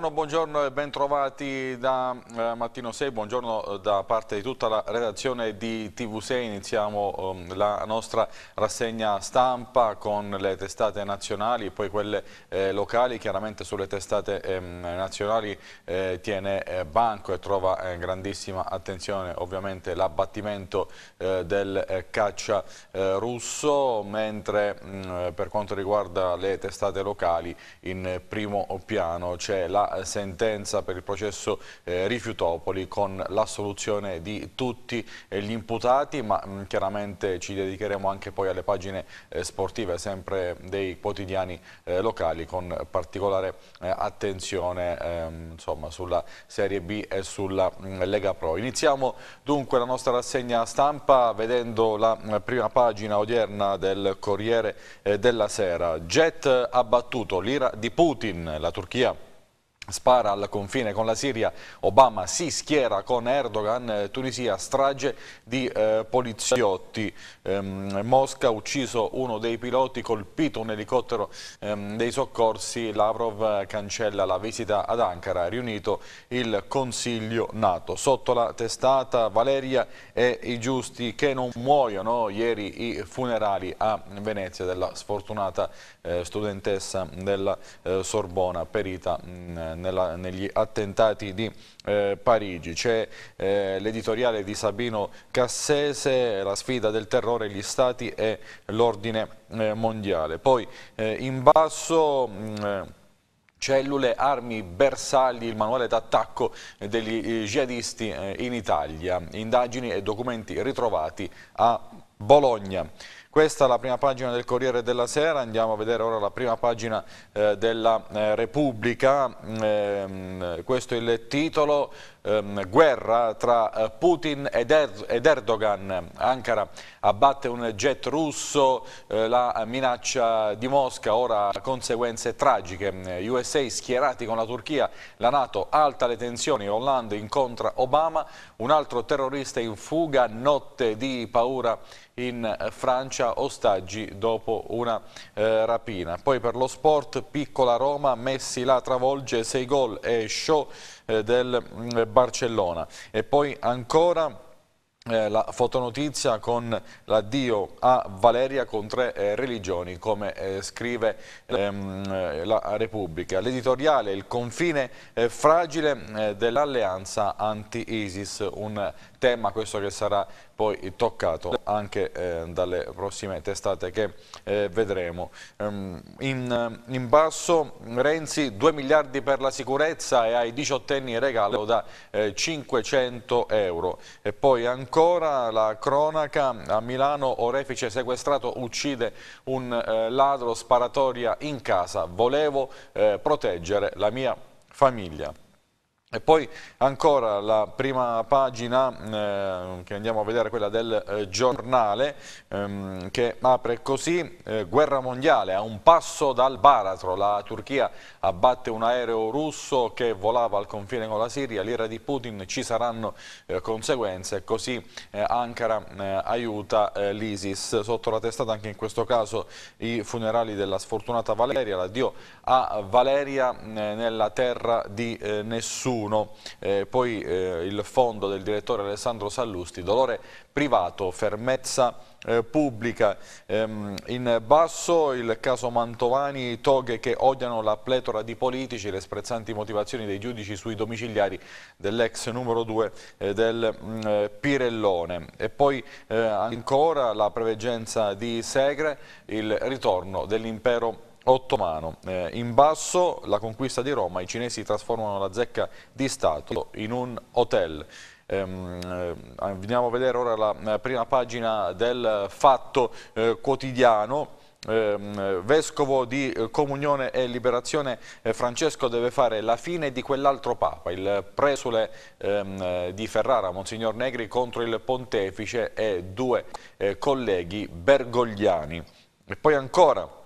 Buongiorno, buongiorno e bentrovati da eh, Mattino 6, buongiorno eh, da parte di tutta la redazione di TV6, iniziamo eh, la nostra rassegna stampa con le testate nazionali, poi quelle eh, locali, chiaramente sulle testate ehm, nazionali eh, tiene eh, banco e trova grandissima attenzione ovviamente l'abbattimento del caccia russo, mentre mh, mm, per quanto riguarda le testate locali in primo piano c'è la sentenza per il processo eh, Rifiutopoli con l'assoluzione di tutti eh, gli imputati, ma mh, mm, chiaramente ci dedicheremo anche poi alle pagine eh, sportive, sempre dei quotidiani eh, locali, con particolare eh, attenzione ehm, insomma, sulla Serie B e sulla mh, mm, Lega Pro. Iniziamo dunque la nostra rassegna stampa vedendo la mh, mm, prima pagina odierna del Corriere eh, della Sera. Jet abbattuto, l'ira di Putin, la Turchia Spara al confine con la Siria, Obama si schiera con Erdogan, eh, Tunisia strage di eh, poliziotti, ehm, Mosca ucciso uno dei piloti, colpito un elicottero ehm, dei soccorsi, Lavrov eh, cancella la visita ad Ankara, riunito il Consiglio Nato. Sotto la testata Valeria e i giusti che non muoiono, ieri i funerali a Venezia della sfortunata eh, studentessa della eh, Sorbona perita mh, mm, nella, negli attentati di eh, Parigi. C'è eh, l'editoriale di Sabino Cassese, la sfida del terrore, gli stati e l'ordine eh, mondiale. Poi eh, in basso... Mh, mm, eh, cellule, armi, bersagli, il manuale d'attacco degli eh, jihadisti in Italia, indagini e documenti ritrovati a Bologna. Questa è la prima pagina del Corriere della Sera, andiamo a vedere ora la prima pagina eh, della eh, Repubblica, mm, ehm, questo è il titolo, ehm, guerra tra eh, Putin ed, er ed, Erdogan, Ankara abbatte un jet russo, eh, la minaccia di Mosca, ora conseguenze tragiche, mm, USA schierati con la Turchia, la Nato alta le tensioni, Hollande incontra Obama, un altro terrorista in fuga, notte di paura in Francia ostaggi dopo una eh, rapina. Poi per lo sport, piccola Roma, Messi la travolge 6 gol e show eh, del mh, mm, Barcellona. E poi ancora... Eh, la fotonotizia con l'addio a Valeria con tre eh, religioni, come eh, scrive ehm, eh, la Repubblica. L'editoriale, il confine eh, fragile eh, dell'alleanza anti-ISIS, un tema questo che sarà poi toccato anche eh, dalle prossime testate che eh, vedremo. Um, in, eh, in, basso Renzi 2 miliardi per la sicurezza e ai diciottenni regalo da eh, 500 euro. E poi ancora la cronaca a Milano orefice sequestrato uccide un eh, ladro sparatoria in casa. Volevo eh, proteggere la mia famiglia. E poi ancora la prima pagina, eh, che andiamo a vedere quella del eh, giornale, ehm, che apre così, eh, guerra mondiale, a un passo dal baratro, la Turchia abbatte un aereo russo che volava al confine con la Siria, l'ira di Putin, ci saranno eh, conseguenze, così eh, Ankara eh, aiuta l'ISIS. Sotto la testata anche in questo caso i funerali della sfortunata Valeria, l'addio a Valeria nella terra di nessuno nessuno, eh, poi eh, il fondo del direttore Alessandro Sallusti, dolore privato, fermezza eh, pubblica. Ehm, in basso il caso Mantovani, toghe che odiano la pletora di politici, le sprezzanti motivazioni dei giudici sui domiciliari dell'ex numero 2 eh, del mh, mm, eh, Pirellone. E poi eh, ancora la preveggenza di Segre, il ritorno dell'impero politico ottomano. Eh, in basso la conquista di Roma, i cinesi trasformano la zecca di Stato in un hotel. Ehm, eh, andiamo a vedere ora la prima pagina del Fatto eh, Quotidiano. Eh, vescovo di eh, Comunione e Liberazione eh, Francesco deve fare la fine di quell'altro Papa, il presule ehm, eh, di Ferrara, Monsignor Negri, contro il pontefice e due eh, colleghi bergogliani. E poi ancora...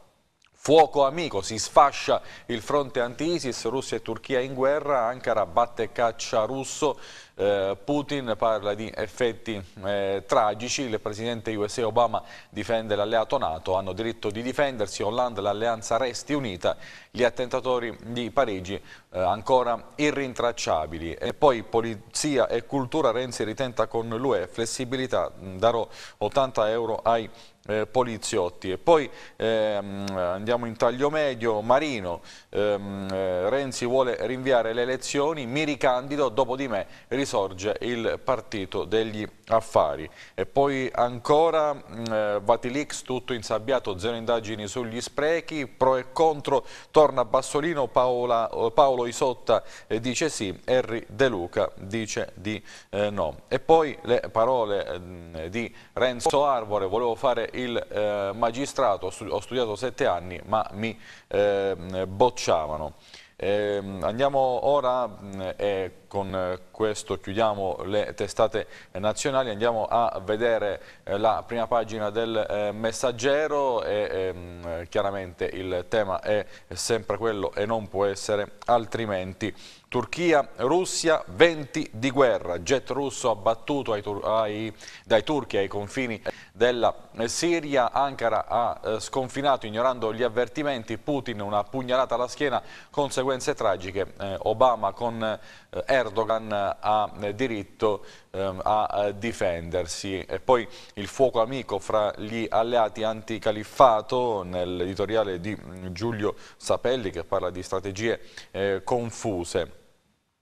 Fuoco amico, si sfascia il fronte anti-ISIS, Russia e Turchia in guerra, Ankara batte caccia russo eh, Putin parla di effetti eh, tragici, il presidente USA Obama difende l'alleato Nato, hanno diritto di difendersi, Hollande l'alleanza resti unita, gli attentatori di Parigi eh, ancora irrintracciabili. E poi polizia e cultura, Renzi ritenta con l'UE, flessibilità, darò 80 euro ai eh, poliziotti e poi ehm, andiamo in taglio medio Marino ehm, eh, Renzi vuole rinviare le elezioni mi ricandido dopo di me risorge il partito degli affari. E poi ancora mm, eh, Vatilix, tutto insabbiato, zero indagini sugli sprechi, pro e contro, torna Bassolino, Paola, eh, Paolo Isotta eh, dice sì, Henry De Luca dice di eh, no. E poi le parole mm, di Renzo Arvore, volevo fare il eh, magistrato, ho studiato sette anni ma mi eh, mm, bocciavano. Eh, andiamo ora mm, e con questo chiudiamo le testate nazionali, andiamo a vedere eh, la prima pagina del eh, messaggero e ehm, chiaramente il tema è sempre quello e non può essere altrimenti. Turchia-Russia, 20 di guerra, jet russo abbattuto ai, ai, dai turchi ai confini della Siria, Ankara ha eh, sconfinato ignorando gli avvertimenti, Putin una pugnalata alla schiena, conseguenze tragiche, eh, Obama con eh, Erdogan eh, ha eh, diritto ehm, a eh, difendersi e poi il fuoco amico fra gli alleati anticaliffato nell'editoriale di mm, Giulio Sapelli che parla di strategie confuse.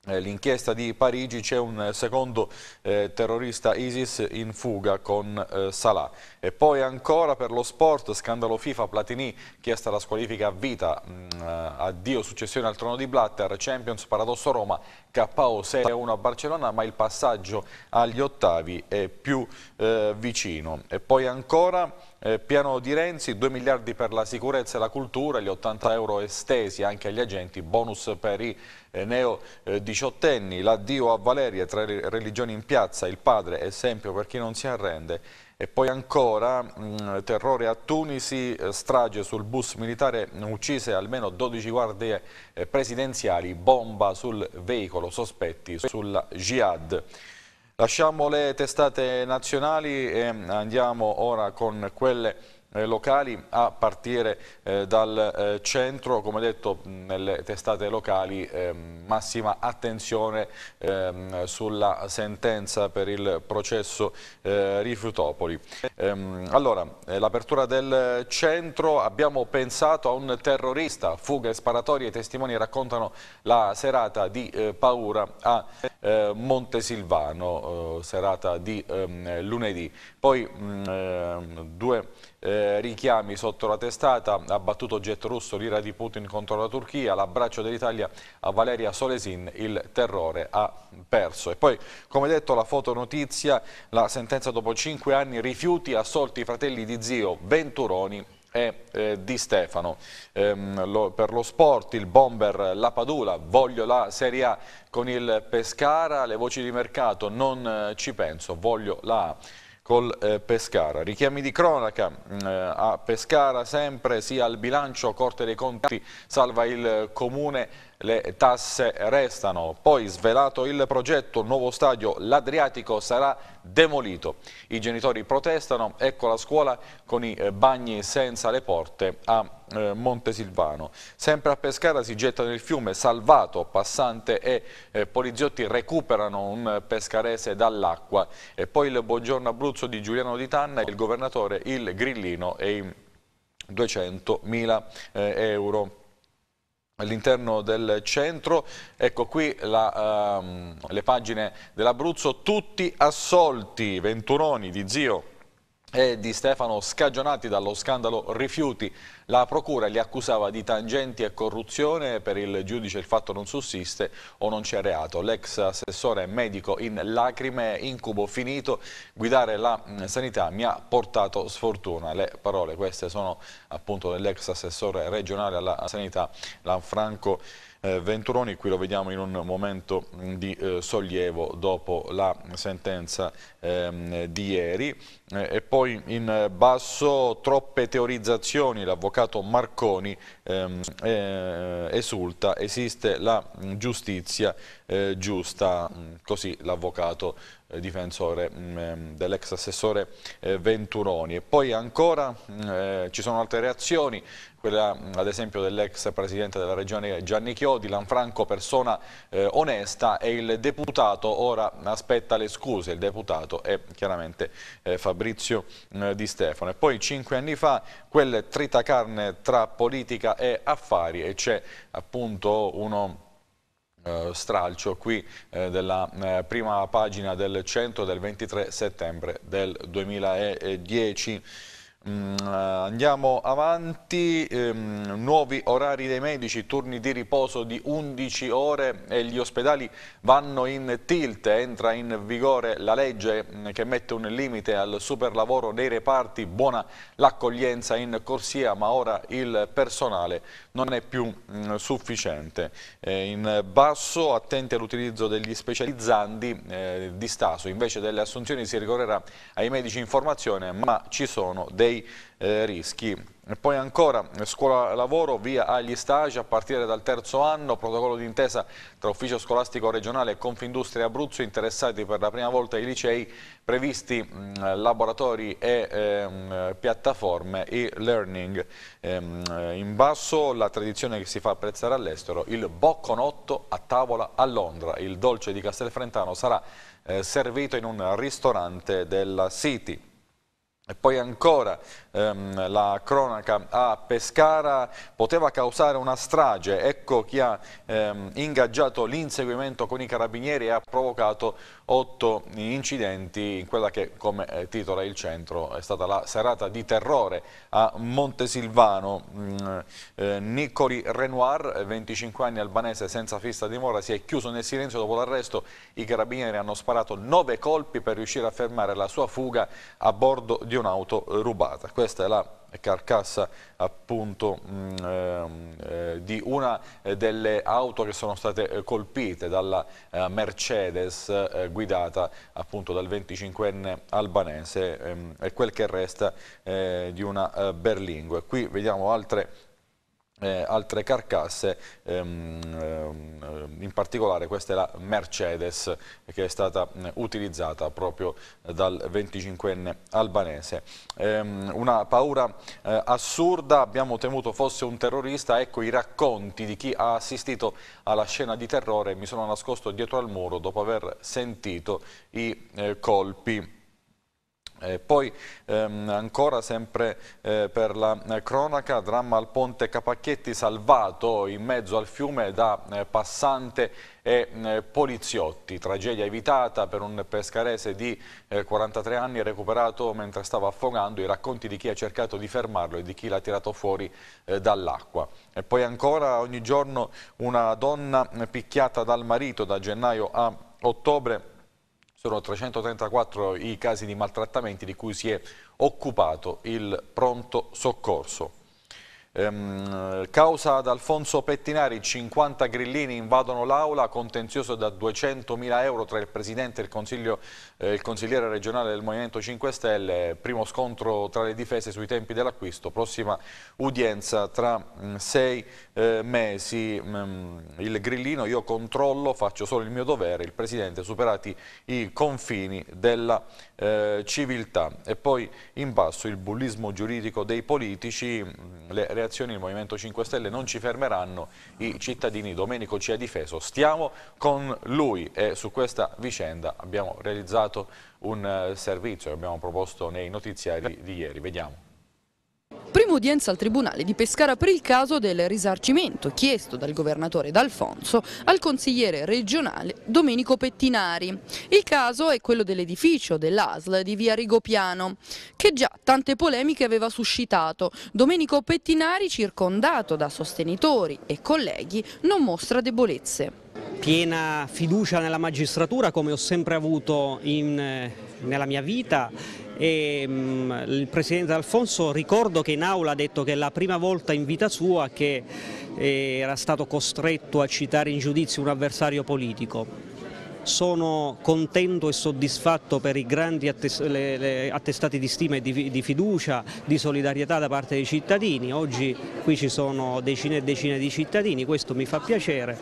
Eh, l'inchiesta di Parigi c'è un eh, secondo eh, terrorista ISIS in fuga con eh, Salah. E poi ancora per lo sport, scandalo FIFA, Platini chiesta la squalifica a vita, mh, mm, eh, addio successione al trono di Blatter, Champions, paradosso Roma KO 6-1 a Barcellona, ma il passaggio agli ottavi è più eh, vicino. E poi ancora eh, piano di Renzi, 2 miliardi per la sicurezza e la cultura, gli 80 euro estesi anche agli agenti, bonus per i eh, neo eh, diciottenni, l'addio a Valeria, tre religioni in piazza, il padre esempio per chi non si arrende e poi ancora, mm, terrore a Tunisi, eh, strage sul bus militare, uccise almeno 12 guardie eh, presidenziali, bomba sul veicolo, sospetti sulla jihad. Lasciamo le testate nazionali e andiamo ora con quelle eh, locali a partire eh, dal eh, centro, come detto nelle testate locali ehm, massima attenzione ehm, sulla sentenza per il processo Rifiutopoli. Ehm, allora, l'apertura del centro, abbiamo pensato a un terrorista, fuga e sparatorie, i testimoni raccontano la serata di paura a Montesilvano, serata di lunedì. Poi due eh, richiami sotto la testata, ha battuto jet russo l'ira di Putin contro la Turchia, l'abbraccio dell'Italia a Valeria Solesin, il terrore ha perso. E poi, come detto, la fotonotizia, la sentenza dopo cinque anni, rifiuti, assolti i fratelli di zio Venturoni e eh, Di Stefano. Ehm, lo, per lo sport il bomber La Padula, voglio la Serie A con il Pescara, le voci di mercato non eh, ci penso, voglio la A col eh, Pescara. Richiami di cronaca mm, eh, a Pescara sempre sia al bilancio Corte dei Conti salva il eh, Comune le tasse restano. Poi svelato il progetto, nuovo stadio, l'Adriatico sarà demolito. I genitori protestano, ecco la scuola con i eh, bagni senza le porte a eh, Montesilvano. Sempre a Pescara si getta nel fiume, salvato, passante e eh, poliziotti recuperano un pescarese dall'acqua. E poi il buongiorno Abruzzo di Giuliano Di Tanna, il governatore, il grillino e i 200.000 euro all'interno del centro. Ecco qui la, ehm, le pagine dell'Abruzzo, tutti assolti, venturoni di zio e di Stefano scagionati dallo scandalo rifiuti. La procura li accusava di tangenti e corruzione, per il giudice il fatto non sussiste o non c'è reato. L'ex assessore medico in lacrime, incubo finito, guidare la mm, sanità mi ha portato sfortuna. Le parole queste sono appunto dell'ex assessore regionale alla sanità Lanfranco eh, Venturoni, qui lo vediamo in un momento mm, di eh, sollievo dopo la sentenza ehm, di ieri. Eh, e poi in basso troppe teorizzazioni, l'avvocato Marconi ehm, esulta, esiste la mm, giustizia giusta, mm, così l'avvocato eh, difensore mm, ehm, dell'ex assessore eh, Venturoni. E poi ancora mm, eh, ci sono altre reazioni, quella mm, ad esempio dell'ex presidente della regione Gianni Chiodi, Lanfranco persona eh, onesta e il deputato ora aspetta le scuse, il deputato è chiaramente eh, Fabrizio Di Stefano. E poi cinque anni fa quel tritacarne tra politica e affari e c'è appunto uno Uh, stralcio qui eh, della eh, prima pagina del 100 del 23 settembre del 2010. Mm, eh, andiamo avanti, ehm, nuovi orari dei medici, turni di riposo di 11 ore e gli ospedali vanno in tilt, entra in vigore la legge mm, che mette un limite al superlavoro nei reparti, buona l'accoglienza in corsia ma ora il personale non è più mh, mm, sufficiente. Eh, in basso attenti all'utilizzo degli specializzanti eh, di staso, invece delle assunzioni si ricorrerà ai medici in formazione ma ci sono dei dei eh, rischi. E poi ancora scuola-lavoro, via agli stage a partire dal terzo anno, protocollo d'intesa tra Ufficio Scolastico Regionale e Confindustria Abruzzo interessati per la prima volta ai licei previsti mh, mm, laboratori e ehm, piattaforme e-learning. Ehm, in basso la tradizione che si fa apprezzare all'estero, il bocconotto a tavola a Londra. Il dolce di Castelfrentano sarà eh, servito in un ristorante della City. E poi ancora ehm, la cronaca a Pescara, poteva causare una strage, ecco chi ha ehm, ingaggiato l'inseguimento con i carabinieri e ha provocato otto incidenti in quella che come eh, titola il centro è stata la serata di terrore a Montesilvano. Mm, eh, Nicoli Renoir, 25 anni albanese senza fissa dimora, si è chiuso nel silenzio dopo l'arresto, i carabinieri hanno sparato nove colpi per riuscire a fermare la sua fuga a bordo di un'auto rubata questa è la carcassa appunto mh, mm, ehm, eh, di una eh, delle auto che sono state eh, colpite dalla eh, Mercedes eh, guidata appunto dal 25enne albanese, è ehm, quel che resta eh, di una e Qui vediamo altre eh, altre carcasse, ehm, ehm, in particolare questa è la Mercedes che è stata utilizzata proprio dal 25enne albanese. Ehm, una paura eh, assurda, abbiamo temuto fosse un terrorista, ecco i racconti di chi ha assistito alla scena di terrore, mi sono nascosto dietro al muro dopo aver sentito i eh, colpi e eh, poi ehm, ancora sempre eh, per la eh, cronaca, dramma al ponte Capacchietti salvato in mezzo al fiume da eh, passante e eh, poliziotti. Tragedia evitata per un pescarese di 43 eh, anni recuperato mentre stava affogando. I racconti di chi ha cercato di fermarlo e di chi l'ha tirato fuori dall'acqua. E poi ancora ogni giorno una donna picchiata dal marito da gennaio a ottobre sono 334 i casi di maltrattamenti di cui si è occupato il pronto soccorso. Ehm, causa ad Alfonso Pettinari, 50 grillini invadono l'aula, contenzioso da 200.000 euro tra il Presidente e il, eh, il consigliere regionale del Movimento 5 Stelle, primo scontro tra le difese sui tempi dell'acquisto, prossima udienza tra mh, mm, sei eh, mesi. Mh, mm, il grillino io controllo, faccio solo il mio dovere, il Presidente superati i confini della eh, civiltà. E poi in basso il bullismo giuridico dei politici, mm, le reazioni il Movimento 5 Stelle non ci fermeranno i cittadini, Domenico ci ha difeso, stiamo con lui e su questa vicenda abbiamo realizzato un eh, servizio che abbiamo proposto nei notiziari di ieri, vediamo. Prima udienza al Tribunale di Pescara per il caso del risarcimento chiesto dal governatore D'Alfonso al consigliere regionale Domenico Pettinari. Il caso è quello dell'edificio dell'ASL di via Rigopiano, che già tante polemiche aveva suscitato. Domenico Pettinari, circondato da sostenitori e colleghi, non mostra debolezze. Piena fiducia nella magistratura come ho sempre avuto in eh, nella mia vita e, um, il Presidente Alfonso ricordo che in aula ha detto che è la prima volta in vita sua che eh, era stato costretto a citare in giudizio un avversario politico. Sono contento e soddisfatto per i grandi attest le, le attestati di stima e di, di fiducia, di solidarietà da parte dei cittadini. Oggi qui ci sono decine e decine di cittadini, questo mi fa piacere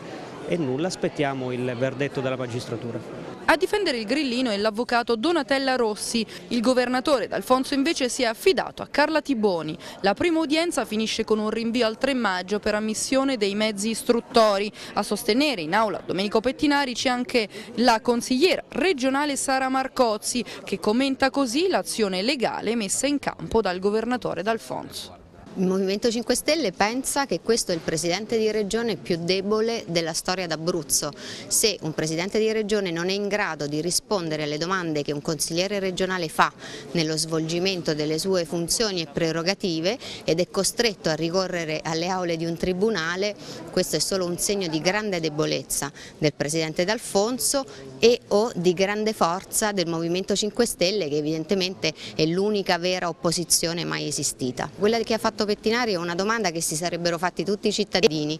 e nulla, aspettiamo il verdetto della magistratura. A difendere il grillino è l'avvocato Donatella Rossi. Il governatore D'Alfonso invece si è affidato a Carla Tiboni. La prima udienza finisce con un rinvio al 3 maggio per ammissione dei mezzi istruttori. A sostenere in aula Domenico Pettinari c'è anche la consigliera regionale Sara Marcozzi che commenta così l'azione legale messa in campo dal governatore D'Alfonso. Il Movimento 5 Stelle pensa che questo è il presidente di regione più debole della storia d'Abruzzo. Se un presidente di regione non è in grado di rispondere alle domande che un consigliere regionale fa nello svolgimento delle sue funzioni e prerogative ed è costretto a ricorrere alle aule di un tribunale, questo è solo un segno di grande debolezza del presidente D'Alfonso e o di grande forza del Movimento 5 Stelle che evidentemente è l'unica vera opposizione mai esistita. Quella che ha fatto aspetto veterinario è una domanda che si sarebbero fatti tutti i cittadini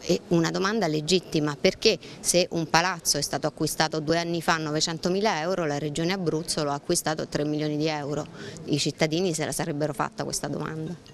è una domanda legittima perché se un palazzo è stato acquistato due anni fa a 900 mila euro la regione Abruzzo lo ha acquistato a 3 milioni di euro, i cittadini se la sarebbero fatta questa domanda.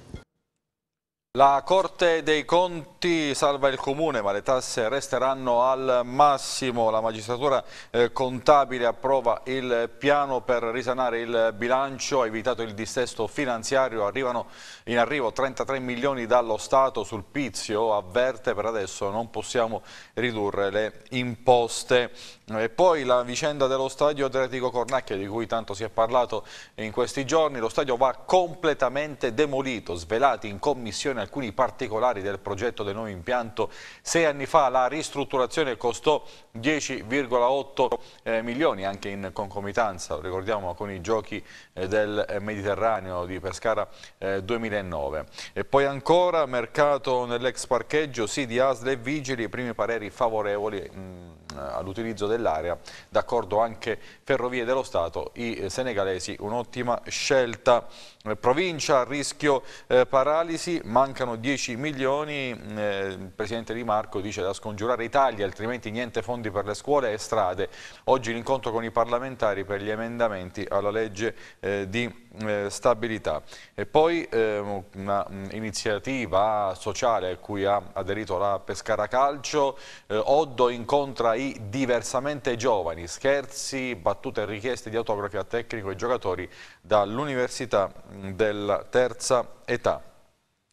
La Corte dei Conti salva il Comune ma le tasse resteranno al massimo. La magistratura eh, contabile approva il piano per risanare il bilancio, ha evitato il dissesto finanziario, arrivano in arrivo 33 milioni dallo Stato sul Pizio, avverte per adesso non possiamo ridurre le imposte. E poi la vicenda dello stadio Adriatico Cornacchia di cui tanto si è parlato in questi giorni, lo stadio va completamente demolito, svelati in commissione attenzione alcuni particolari del progetto del nuovo impianto. Sei anni fa la ristrutturazione costò 10,8 eh, milioni, anche in concomitanza, ricordiamo, con i giochi eh, del eh, Mediterraneo di Pescara 2009. E poi ancora mercato nell'ex parcheggio, sì di ASL e Vigili, i primi pareri favorevoli mm, eh, all'utilizzo dell'area, d'accordo anche Ferrovie dello Stato, i eh, senegalesi un'ottima scelta. Eh, provincia a rischio eh, paralisi, mancano 10 milioni, mm, eh, il Presidente Di Marco dice da scongiurare Italia, altrimenti niente fondi per le scuole e strade. Oggi l'incontro con i parlamentari per gli emendamenti alla legge eh, di eh, stabilità. E poi eh, un'iniziativa sociale a cui ha aderito la Pescara Calcio, eh, Oddo incontra i diversamente giovani, scherzi, battute e richieste di autografia a tecnico e giocatori dall'Università della Terza Età.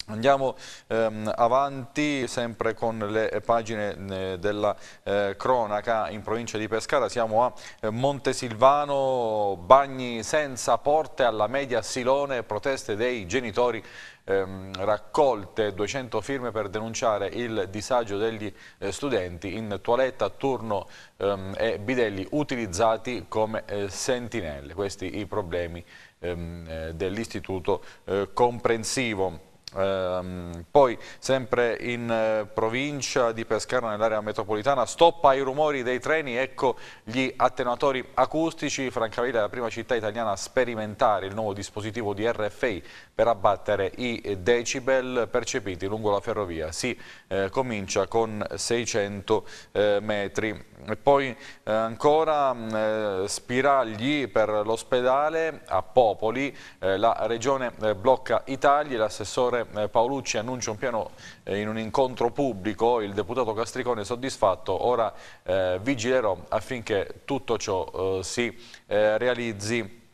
Andiamo ehm, avanti sempre con le pagine eh, della eh, cronaca in provincia di Pescara, siamo a eh, Montesilvano, bagni senza porte alla media Silone, proteste dei genitori ehm, raccolte 200 firme per denunciare il disagio degli eh, studenti in toaletta, turno ehm, e bidelli utilizzati come eh, sentinelle, questi i problemi ehm, eh, dell'istituto comprensivo. Ehm, poi sempre in eh, provincia di Pescara nell'area metropolitana stoppa i rumori dei treni ecco gli attenuatori acustici Francavilla è la prima città italiana a sperimentare il nuovo dispositivo di RFI per abbattere i decibel percepiti lungo la ferrovia si eh, comincia con 600 eh, metri e poi eh, ancora mm, eh, spiragli per l'ospedale a Popoli eh, la regione blocca Italia l'assessore mentre eh, Paolucci annuncia un piano eh, in un incontro pubblico, il deputato Castricone è soddisfatto, ora eh, vigilerò affinché tutto ciò si realizzi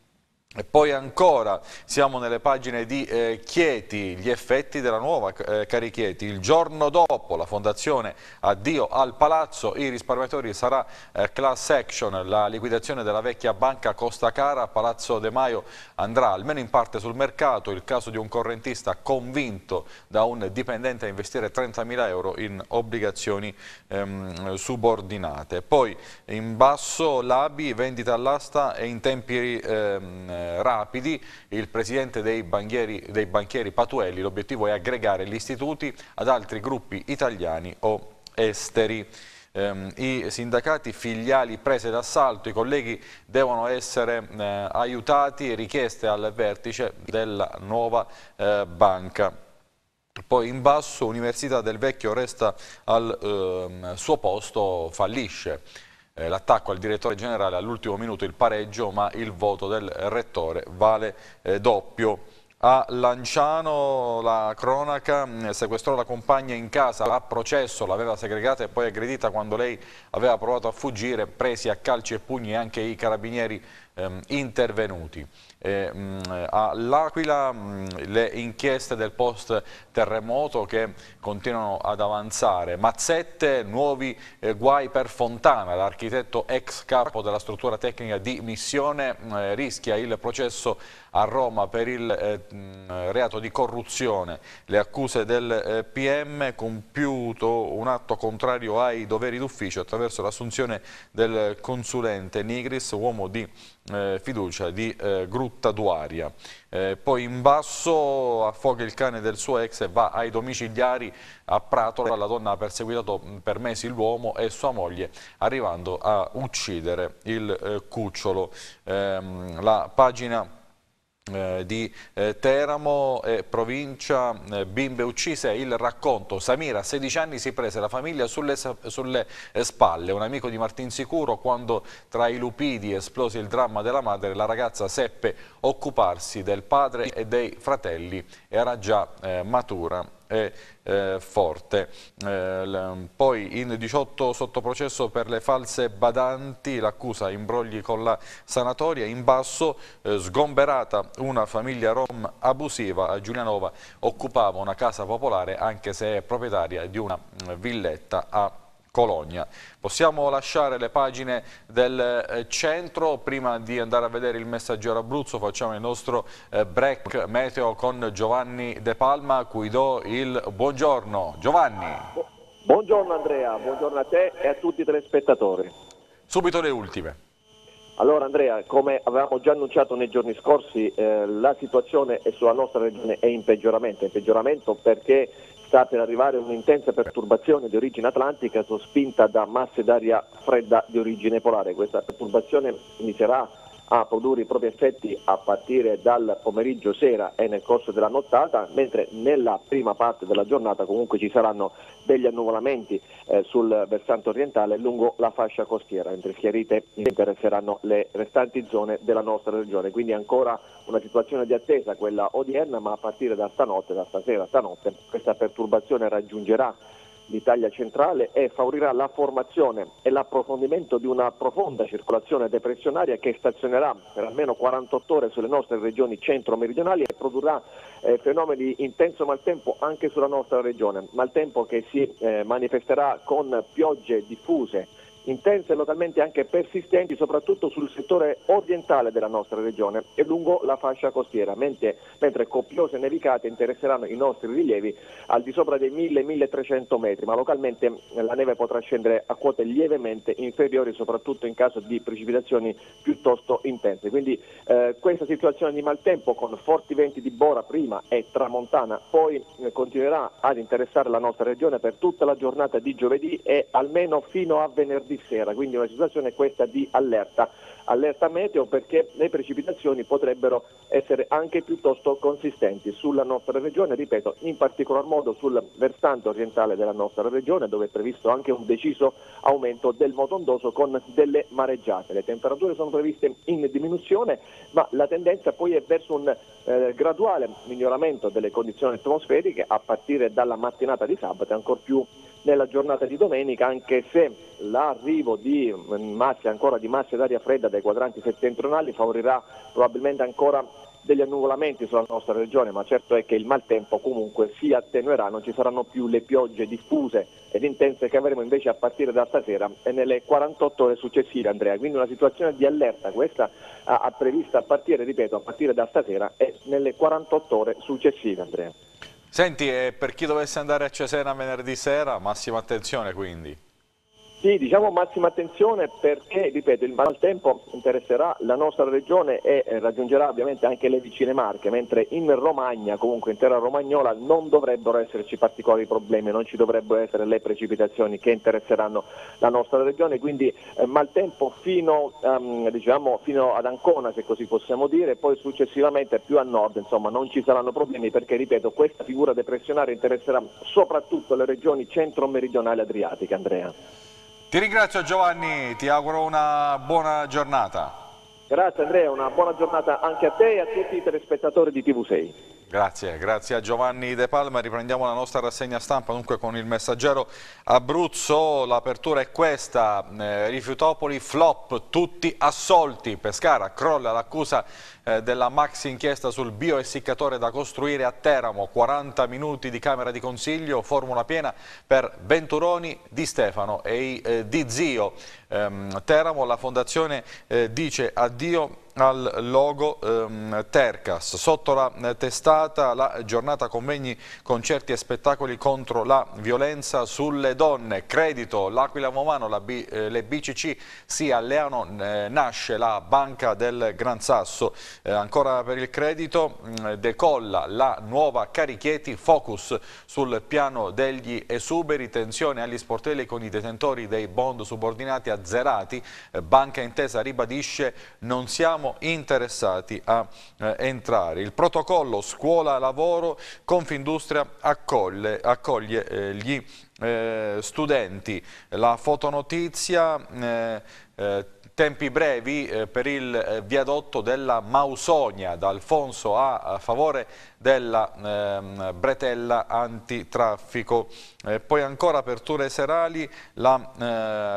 e poi ancora siamo nelle pagine di eh, Chieti, gli effetti della nuova eh, Cari Chieti. Il giorno dopo la fondazione addio al palazzo, i risparmiatori sarà eh, class action, la liquidazione della vecchia banca Costa Cara, Palazzo De Maio andrà almeno in parte sul mercato, il caso di un correntista convinto da un dipendente a investire 30.000 euro in obbligazioni ehm, subordinate. Poi in basso l'ABI, vendita all'asta e in tempi... Ehm, eh, rapidi. Il presidente dei banchieri, dei banchieri Patuelli, l'obiettivo è aggregare gli istituti ad altri gruppi italiani o esteri ehm, i sindacati filiali prese d'assalto, i colleghi devono essere eh, aiutati e richieste al vertice della nuova eh, banca. Poi in basso Università del Vecchio resta al eh, suo posto, fallisce eh, l'attacco al direttore generale all'ultimo minuto il pareggio, ma il voto del rettore vale eh, doppio. A Lanciano la cronaca mm, sequestrò la compagna in casa a processo, l'aveva segregata e poi aggredita quando lei aveva provato a fuggire, presi a calci e pugni anche i carabinieri ehm, intervenuti eh, mm, all'Aquila, ah, mm, le inchieste del post terremoto che continuano ad avanzare, mazzette, nuovi eh, guai per Fontana, l'architetto ex capo della struttura tecnica di missione mm, eh, rischia il processo a Roma per il eh, reato di corruzione. Le accuse del eh, PM compiuto un atto contrario ai doveri d'ufficio attraverso l'assunzione del consulente Nigris, uomo di eh, fiducia di eh, Grutta Duaria. Eh, poi in basso affoga il cane del suo ex e va ai domiciliari a Pratola. La donna ha perseguitato per mesi l'uomo e sua moglie arrivando a uccidere il eh, cucciolo. Ehm, la pagina eh, di eh, Teramo, e provincia eh, Bimbe uccise, il racconto. Samira, a 16 anni, si prese la famiglia sulle, sulle spalle. Un amico di Martin Sicuro, quando tra i lupidi esplose il dramma della madre, la ragazza seppe occuparsi del padre e dei fratelli, era già matura è eh, forte. Eh, poi in 18 sotto processo per le false badanti, l'accusa imbrogli con la sanatoria, in basso eh, sgomberata una famiglia rom abusiva a Giulianova, occupava una casa popolare anche se è proprietaria di una mm, villetta a Colonia. Possiamo lasciare le pagine del eh, centro, prima di andare a vedere il messaggero Abruzzo facciamo il nostro eh, break meteo con Giovanni De Palma, a cui do il buongiorno. Giovanni. Buongiorno Andrea, buongiorno a te e a tutti i telespettatori. Subito le ultime. Allora Andrea, come avevamo già annunciato nei giorni scorsi, eh, la situazione sulla nostra regione è in peggioramento, in peggioramento perché sta per arrivare un'intensa perturbazione di origine atlantica sospinta da masse d'aria fredda di origine polare. Questa perturbazione inizierà a produrre i propri effetti a partire dal pomeriggio sera e nel corso della nottata, mentre nella prima parte della giornata comunque ci saranno degli annuvolamenti eh, sul versante orientale lungo la fascia costiera, mentre schiarite interesseranno le restanti zone della nostra regione. Quindi ancora una situazione di attesa quella odierna, ma a partire da stanotte, da stasera, stanotte, questa perturbazione raggiungerà l'Italia centrale e favorirà la formazione e l'approfondimento di una profonda circolazione depressionaria che stazionerà per almeno 48 ore sulle nostre regioni centro-meridionali e produrrà eh, fenomeni di intenso maltempo anche sulla nostra regione, maltempo che si eh, manifesterà con piogge diffuse intense e localmente anche persistenti soprattutto sul settore orientale della nostra regione e lungo la fascia costiera, mentre, mentre copiose nevicate interesseranno i nostri rilievi al di sopra dei 1000-1300 metri, ma localmente la neve potrà scendere a quote lievemente inferiori soprattutto in caso di precipitazioni piuttosto intense. Quindi eh, questa situazione di maltempo con forti venti di Bora prima e tramontana poi eh, continuerà ad interessare la nostra regione per tutta la giornata di giovedì e almeno fino a venerdì di sera, quindi una situazione questa di allerta, allerta meteo perché le precipitazioni potrebbero essere anche piuttosto consistenti sulla nostra regione, ripeto, in particolar modo sul versante orientale della nostra regione dove è previsto anche un deciso aumento del motondoso con delle mareggiate. Le temperature sono previste in diminuzione, ma la tendenza poi è verso un eh, graduale miglioramento delle condizioni atmosferiche a partire dalla mattinata di sabato, ancor più nella giornata di domenica, anche se l'arrivo di mm, masse, ancora di masse d'aria fredda dai quadranti settentrionali favorirà probabilmente ancora degli annuvolamenti sulla nostra regione, ma certo è che il maltempo comunque si attenuerà, non ci saranno più le piogge diffuse ed intense che avremo invece a partire da stasera e nelle 48 ore successive, Andrea. Quindi una situazione di allerta, questa ha prevista a partire, ripeto, a partire da stasera e nelle 48 ore successive, Andrea. Senti, eh, per chi dovesse andare a Cesena venerdì sera, massima attenzione quindi. Sì, diciamo massima attenzione perché, ripeto, il maltempo interesserà la nostra regione e eh, raggiungerà ovviamente anche le vicine Marche, mentre in Romagna, comunque in terra romagnola, non dovrebbero esserci particolari problemi, non ci dovrebbero essere le precipitazioni che interesseranno la nostra regione, quindi eh, maltempo fino, um, diciamo, fino, ad Ancona, se così possiamo dire, poi successivamente più a nord, insomma, non ci saranno problemi perché, ripeto, questa figura depressionaria interesserà soprattutto le regioni centro meridionale adriatiche, Andrea. Ti ringrazio Giovanni, ti auguro una buona giornata. Grazie Andrea, una buona giornata anche a te e a tutti i telespettatori di TV6. Grazie, grazie a Giovanni De Palma. Riprendiamo la nostra rassegna stampa dunque con il messaggero Abruzzo. L'apertura è questa, eh, rifiutopoli flop, tutti assolti. Pescara crolla l'accusa eh, della maxi inchiesta sul bioessiccatore da costruire a Teramo. 40 minuti di Camera di Consiglio, formula piena per Venturoni, Di Stefano e eh, Di Zio. Ehm, Teramo, la fondazione eh, dice addio al logo ehm, Tercas. Sotto la eh, testata la giornata convegni, concerti e spettacoli contro la violenza sulle donne. Credito, l'Aquila Momano, la B, eh, le BCC si alleano, eh, nasce la banca del Gran Sasso. Eh, ancora per il credito mm, decolla la nuova Carichieti, focus sul piano degli esuberi, tensione agli sportelli con i detentori dei bond subordinati azzerati. Eh, banca Intesa ribadisce non siamo siamo interessati a eh, entrare. Il protocollo scuola-lavoro Confindustria accoglie, accoglie eh, gli eh, studenti. La fotonotizia eh, eh, tempi brevi eh, per il viadotto della Mausonia da Alfonso A a favore della ehm, Bretella antitraffico eh, poi ancora aperture serali, la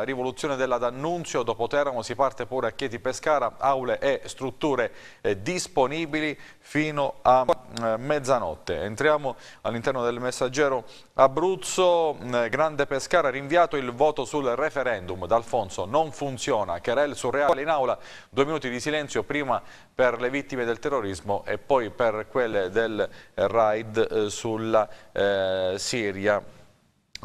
eh, rivoluzione della D'Annunzio, dopo Teramo si parte pure a Chieti Pescara, aule e strutture eh, disponibili fino a eh, mezzanotte. Entriamo all'interno del messaggero Abruzzo, mm, eh, Grande Pescara, rinviato il voto sul referendum, D'Alfonso non funziona, Cherel Surreale in aula, due minuti di silenzio prima per le vittime del terrorismo e poi per quelle del raid eh, sulla Siria.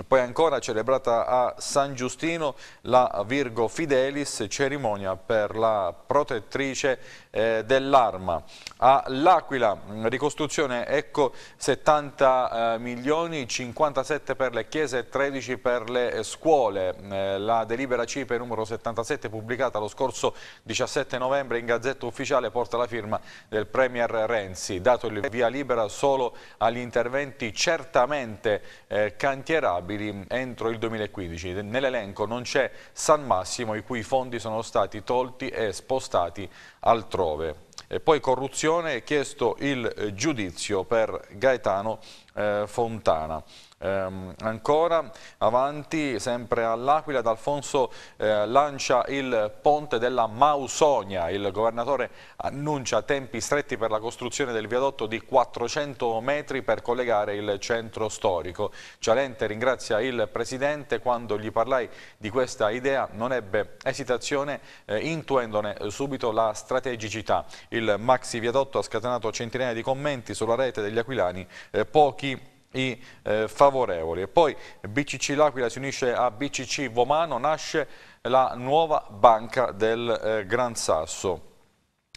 Poi ancora celebrata a San Giustino la Virgo Fidelis, cerimonia per la protettrice eh, dell'arma. All'Aquila, mm, ricostruzione, ecco 70 eh, milioni, 57 per le chiese e 13 per le eh, scuole. Eh, la delibera CIPE numero 77 pubblicata lo scorso 17 novembre in Gazzetta Ufficiale porta la firma del Premier Renzi, dato il via libera solo agli interventi certamente eh, cantierabili rinnovabili entro il 2015. Nell'elenco non c'è San Massimo i cui fondi sono stati tolti e spostati altrove. E poi corruzione è chiesto il eh, giudizio per Gaetano eh, Fontana. Ehm, ancora avanti, sempre all'Aquila, ad Alfonso eh, lancia il ponte della Mausonia. Il governatore annuncia tempi stretti per la costruzione del viadotto di 400 metri per collegare il centro storico. Cialente ringrazia il Presidente quando gli parlai di questa idea non ebbe esitazione eh, intuendone eh, subito la strategicità. Il maxi viadotto ha scatenato centinaia di commenti sulla rete degli aquilani, eh, pochi i eh, favorevoli. E poi BCC L'Aquila si unisce a BCC Vomano, nasce la nuova banca del eh, Gran Sasso.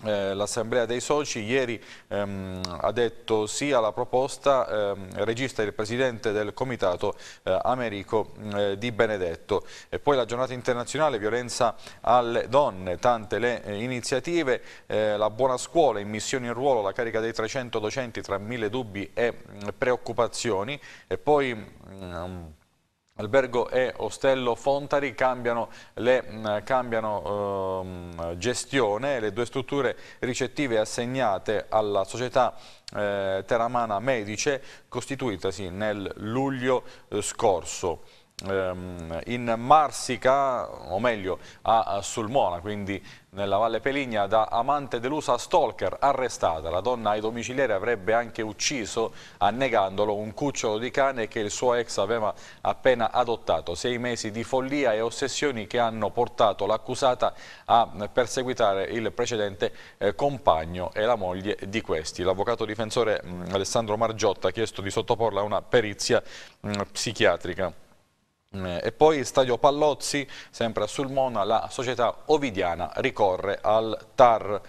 Eh, L'Assemblea dei Soci ieri ehm, ha detto sì alla proposta, ehm, regista il Presidente del Comitato eh, Americo mm, eh, Di Benedetto. E poi la giornata internazionale, violenza alle donne, tante le eh, iniziative, eh, la buona scuola, in missione in ruolo, la carica dei 300 docenti tra mille dubbi e mh, mm, preoccupazioni. E poi... Mh, mm, Albergo e Ostello Fontari cambiano, le, mm, cambiano ehm, gestione, le due strutture ricettive assegnate alla società eh, Teramana Medice costituitasi nel luglio eh, scorso. Ehm, in Marsica, o meglio a Sulmona, quindi nella Valle Peligna, da amante delusa a stalker, arrestata. La donna ai domiciliari avrebbe anche ucciso, annegandolo, un cucciolo di cane che il suo ex aveva appena adottato. Sei mesi di follia e ossessioni che hanno portato l'accusata a perseguitare il precedente eh, compagno e la moglie di questi. L'avvocato difensore mm, Alessandro Margiotta ha chiesto di sottoporla a una perizia mm, psichiatrica. Mm, e poi Stadio Pallozzi, sempre a Sulmona, la società ovidiana ricorre al TAR.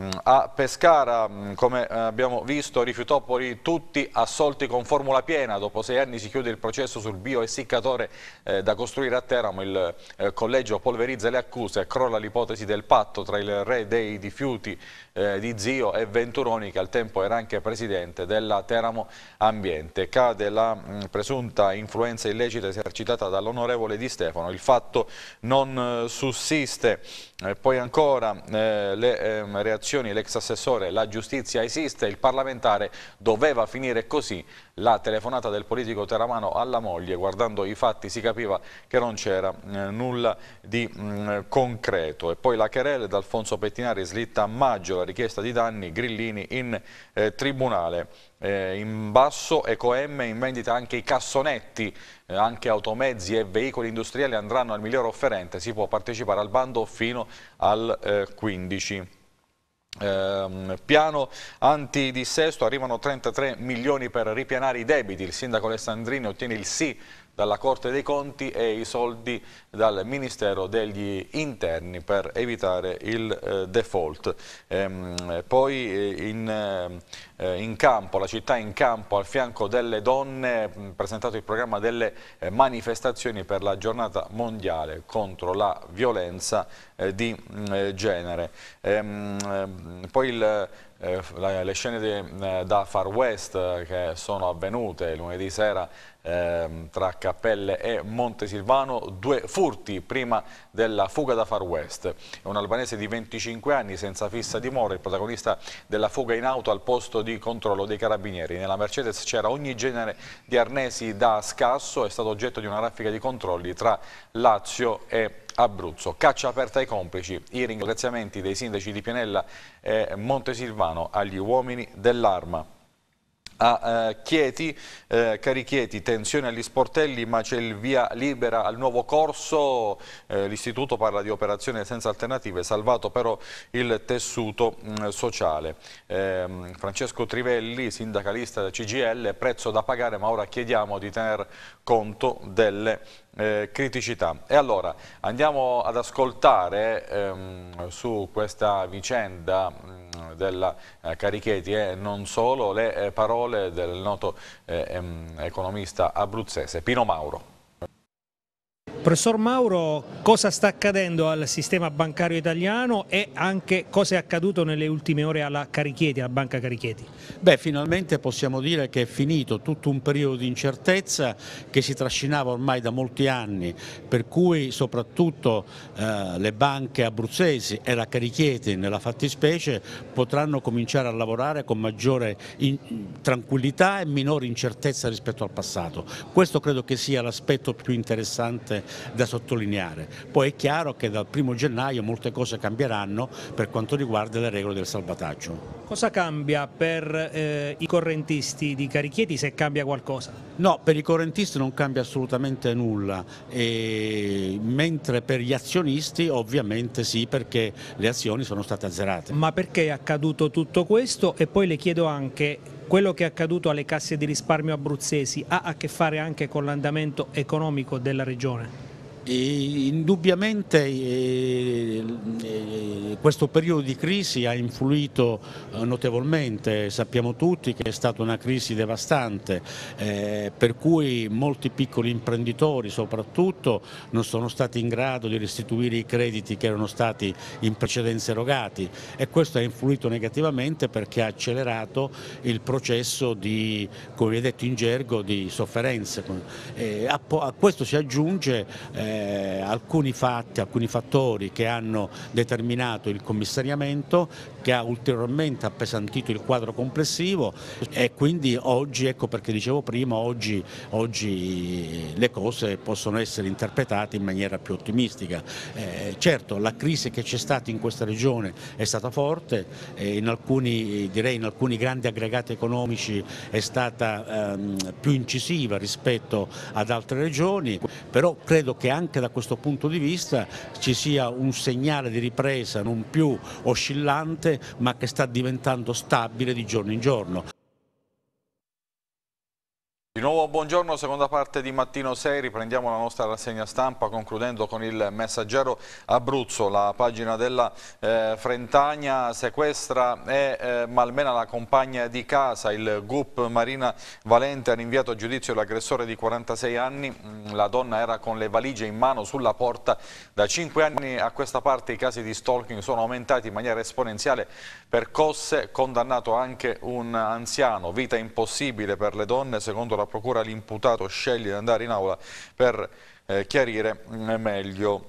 Mm, a Pescara, mm, come eh, abbiamo visto, rifiutopoli tutti assolti con formula piena. Dopo sei anni si chiude il processo sul bioessiccatore eh, da costruire a Teramo. Il eh, collegio polverizza le accuse e crolla l'ipotesi del patto tra il re dei rifiuti eh, di Zio e Venturoni, che al tempo era anche presidente della Teramo Ambiente. Cade la mh, mm, presunta influenza illecita esercitata dall'onorevole Di Stefano. Il fatto non eh, sussiste. Eh, poi ancora eh, le eh, reazioni, l'ex assessore, la giustizia esiste, il parlamentare doveva finire così, la telefonata del politico Teramano alla moglie, guardando i fatti si capiva che non c'era eh, nulla di mh, mm, concreto. E poi la querela d'Alfonso Pettinari slitta a maggio la richiesta di danni Grillini in eh, tribunale. Eh, in basso EcoM in vendita anche i cassonetti, eh, anche automezzi e veicoli industriali andranno al miglior offerente, si può partecipare al bando fino al eh, 15 Ehm, piano antidissesto arrivano 33 milioni per ripianare i debiti il sindaco Alessandrini ottiene il sì dalla Corte dei Conti e i soldi dal Ministero degli Interni per evitare il eh, default. Ehm, poi eh, in, eh, in, campo, la città in campo al fianco delle donne, mm, presentato il programma delle eh, manifestazioni per la giornata mondiale contro la violenza eh, di mm, genere. Ehm, ehm, poi il eh, le scene di, eh, da Far West eh, che sono avvenute lunedì sera ehm, tra Cappelle e Montesilvano, due furti prima della fuga da Far West. Un albanese di 25 anni senza fissa dimora, il protagonista della fuga in auto al posto di controllo dei carabinieri. Nella Mercedes c'era ogni genere di arnesi da scasso, è stato oggetto di una raffica di controlli tra Lazio e Abruzzo. Caccia aperta ai complici, i ringraziamenti dei sindaci di Pianella e Montesilvano agli uomini dell'Arma a eh, Chieti, eh, cari Chieti, tensione agli sportelli ma c'è il via libera al nuovo corso, eh, l'istituto parla di operazione senza alternative, salvato però il tessuto mh, mm, sociale. Eh, Francesco Trivelli, sindacalista del CGL, prezzo da pagare ma ora chiediamo di tener conto delle eh, criticità. E allora andiamo ad ascoltare ehm, su questa vicenda mm, della eh, Caricheti e eh, non solo le eh, parole del noto economista abruzzese Pino Mauro. Professor Mauro, cosa sta accadendo al sistema bancario italiano e anche cosa è accaduto nelle ultime ore alla Carichieti, alla Banca Carichieti? Beh, finalmente possiamo dire che è finito tutto un periodo di incertezza che si trascinava ormai da molti anni, per cui soprattutto eh, le banche abruzzesi e la Carichieti nella fattispecie potranno cominciare a lavorare con maggiore tranquillità e minore incertezza rispetto al passato. Questo credo che sia l'aspetto più interessante da sottolineare. Poi è chiaro che dal primo gennaio molte cose cambieranno per quanto riguarda le regole del salvataggio. Cosa cambia per eh, i correntisti di Carichieti se cambia qualcosa? No, per i correntisti non cambia assolutamente nulla, e... mentre per gli azionisti ovviamente sì perché le azioni sono state azzerate. Ma perché è accaduto tutto questo? E poi le chiedo anche quello che è accaduto alle casse di risparmio abruzzesi ha a che fare anche con l'andamento economico della Regione? indubbiamente eh, eh, questo periodo di crisi ha influito eh, notevolmente, sappiamo tutti che è stata una crisi devastante, per cui molti piccoli imprenditori soprattutto non sono stati in grado di restituire i crediti che erano stati in precedenza erogati e questo ha influito negativamente perché ha accelerato il processo di, come detto in gergo, di sofferenze. a, questo si aggiunge eh, alcuni fatti, alcuni fattori che hanno determinato il commissariamento che ha ulteriormente appesantito il quadro complessivo e quindi oggi, ecco perché dicevo prima, oggi, oggi le cose possono essere interpretate in maniera più ottimistica. Eh, certo la crisi che c'è stata in questa regione è stata forte, eh, in, alcuni, direi, in alcuni grandi aggregati economici è stata ehm, più incisiva rispetto ad altre regioni, però credo che anche anche da questo punto di vista ci sia un segnale di ripresa non più oscillante ma che sta diventando stabile di giorno in giorno. Di nuovo buongiorno, seconda parte di Mattino 6, riprendiamo la nostra rassegna stampa concludendo con il messaggero Abruzzo, la pagina della eh, Frentagna sequestra e eh, malmena la compagna di casa, il GUP Marina Valente ha rinviato a giudizio l'aggressore di 46 anni, mm, la donna era con le valigie in mano sulla porta, da 5 anni a questa parte i casi di stalking sono aumentati in maniera esponenziale per cosse, condannato anche un anziano, vita impossibile per le donne secondo la la procura l'imputato sceglie di andare in aula per eh, chiarire mm, meglio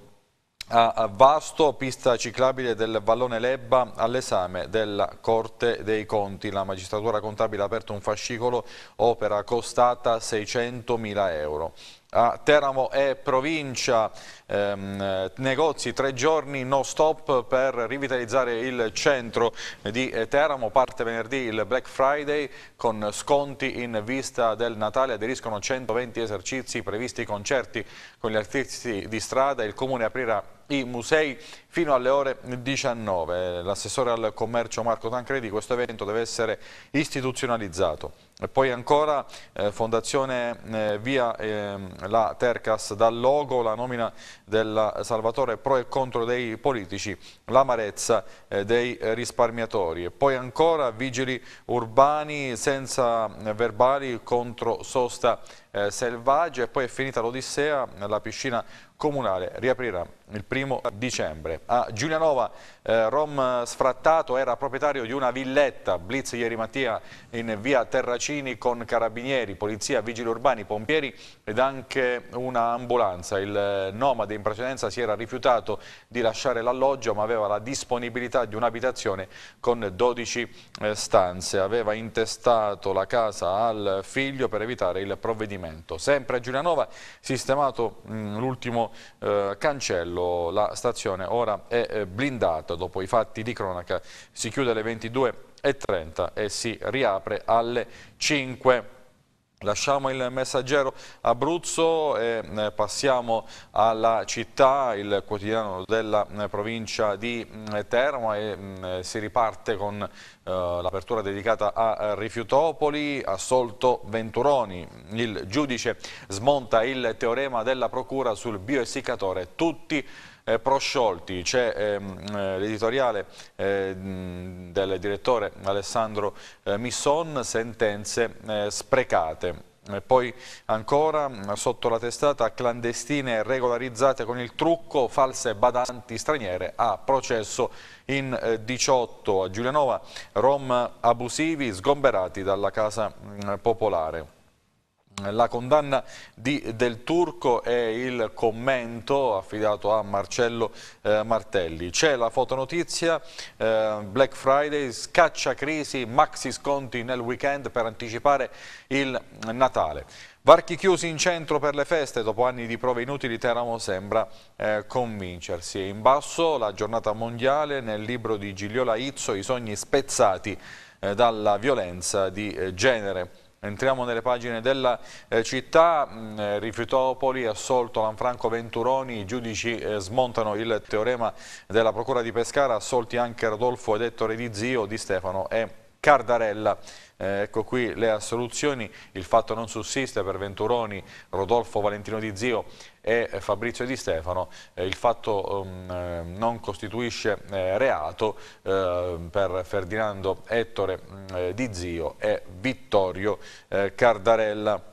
a Vasto, pista ciclabile del Vallone Lebba all'esame della Corte dei Conti. La magistratura contabile ha aperto un fascicolo, opera costata 600 mila euro a Teramo e provincia, ehm, negozi tre giorni no stop per rivitalizzare il centro di eh, Teramo, parte venerdì il Black Friday con sconti in vista del Natale, aderiscono 120 esercizi previsti concerti con gli artisti di strada, il comune aprirà i musei fino alle ore 19. L'assessore al commercio Marco Tancredi, questo evento deve essere istituzionalizzato. E poi ancora eh, Fondazione eh, via eh, la Tercas dal logo, la nomina del Salvatore pro e contro dei politici, l'amarezza eh, dei risparmiatori. E poi ancora vigili urbani senza eh, verbali contro sosta eh, selvaggia e poi è finita l'Odissea, la piscina comunale riaprirà il primo dicembre. A Giulianova eh, Rom Sfrattato era proprietario di una villetta, blitz ieri mattina in via Terracini con carabinieri, polizia, vigili urbani, pompieri ed anche un'ambulanza. Il eh, nomade in precedenza si era rifiutato di lasciare l'alloggio ma aveva la disponibilità di un'abitazione con 12 eh, stanze. Aveva intestato la casa al figlio per evitare il provvedimento. Sempre a Giulianova sistemato mm, l'ultimo eh, cancello, la stazione ora è eh, blindata Certo, dopo i fatti di cronaca si chiude alle 22.30 e si riapre alle 5. Lasciamo il messaggero Abruzzo e eh, passiamo alla città, il quotidiano della eh, provincia di mm, Termo e mm, eh, si riparte con l'apertura dedicata a Rifiutopoli, assolto Venturoni, il giudice smonta il teorema della procura sul bioessiccatore, tutti eh, prosciolti. C'è ehm, eh, l'editoriale eh, del direttore Alessandro eh, Misson, sentenze eh, sprecate. E poi ancora sotto la testata clandestine regolarizzate con il trucco, false badanti straniere a processo in 18 eh, a Giulianova, rom abusivi sgomberati dalla casa popolare la condanna di Del Turco e il commento affidato a Marcello eh, Martelli. C'è la fotonotizia, eh, Black Friday, scaccia crisi, maxi sconti nel weekend per anticipare il Natale. Varchi chiusi in centro per le feste, dopo anni di prove inutili Teramo sembra eh, convincersi. In basso la giornata mondiale nel libro di Gigliola Izzo, i sogni spezzati eh, dalla violenza di eh, genere. Entriamo nelle pagine della eh, città, mh, mm, eh, Rifiutopoli, assolto Lanfranco Venturoni, i giudici eh, smontano il teorema della Procura di Pescara, assolti anche Rodolfo ed Ettore Di Zio, Di Stefano e Cardarella. Eh, ecco qui le assoluzioni, il fatto non sussiste per Venturoni, Rodolfo Valentino Di Zio e eh, Fabrizio Di Stefano, eh, il fatto um, eh, non costituisce eh, reato eh, per Ferdinando Ettore mm, Di Zio e Vittorio Cardarella.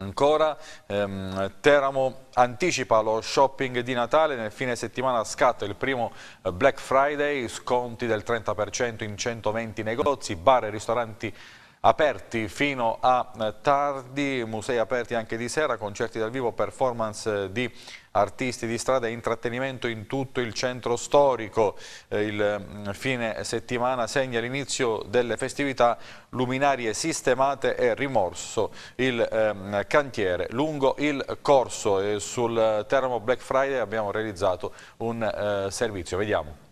Ancora, ehm, Teramo anticipa lo shopping di Natale, nel fine settimana scatta il primo eh, Black Friday, sconti del 30% in 120 negozi, bar e ristoranti aperti fino a eh, tardi, musei aperti anche di sera, concerti dal vivo, performance eh, di artisti di strada e intrattenimento in tutto il centro storico. Eh, il mm, fine settimana segna l'inizio delle festività, luminarie sistemate e rimorso il ehm, cantiere lungo il corso. E sul Termo Black Friday abbiamo realizzato un eh, servizio, vediamo.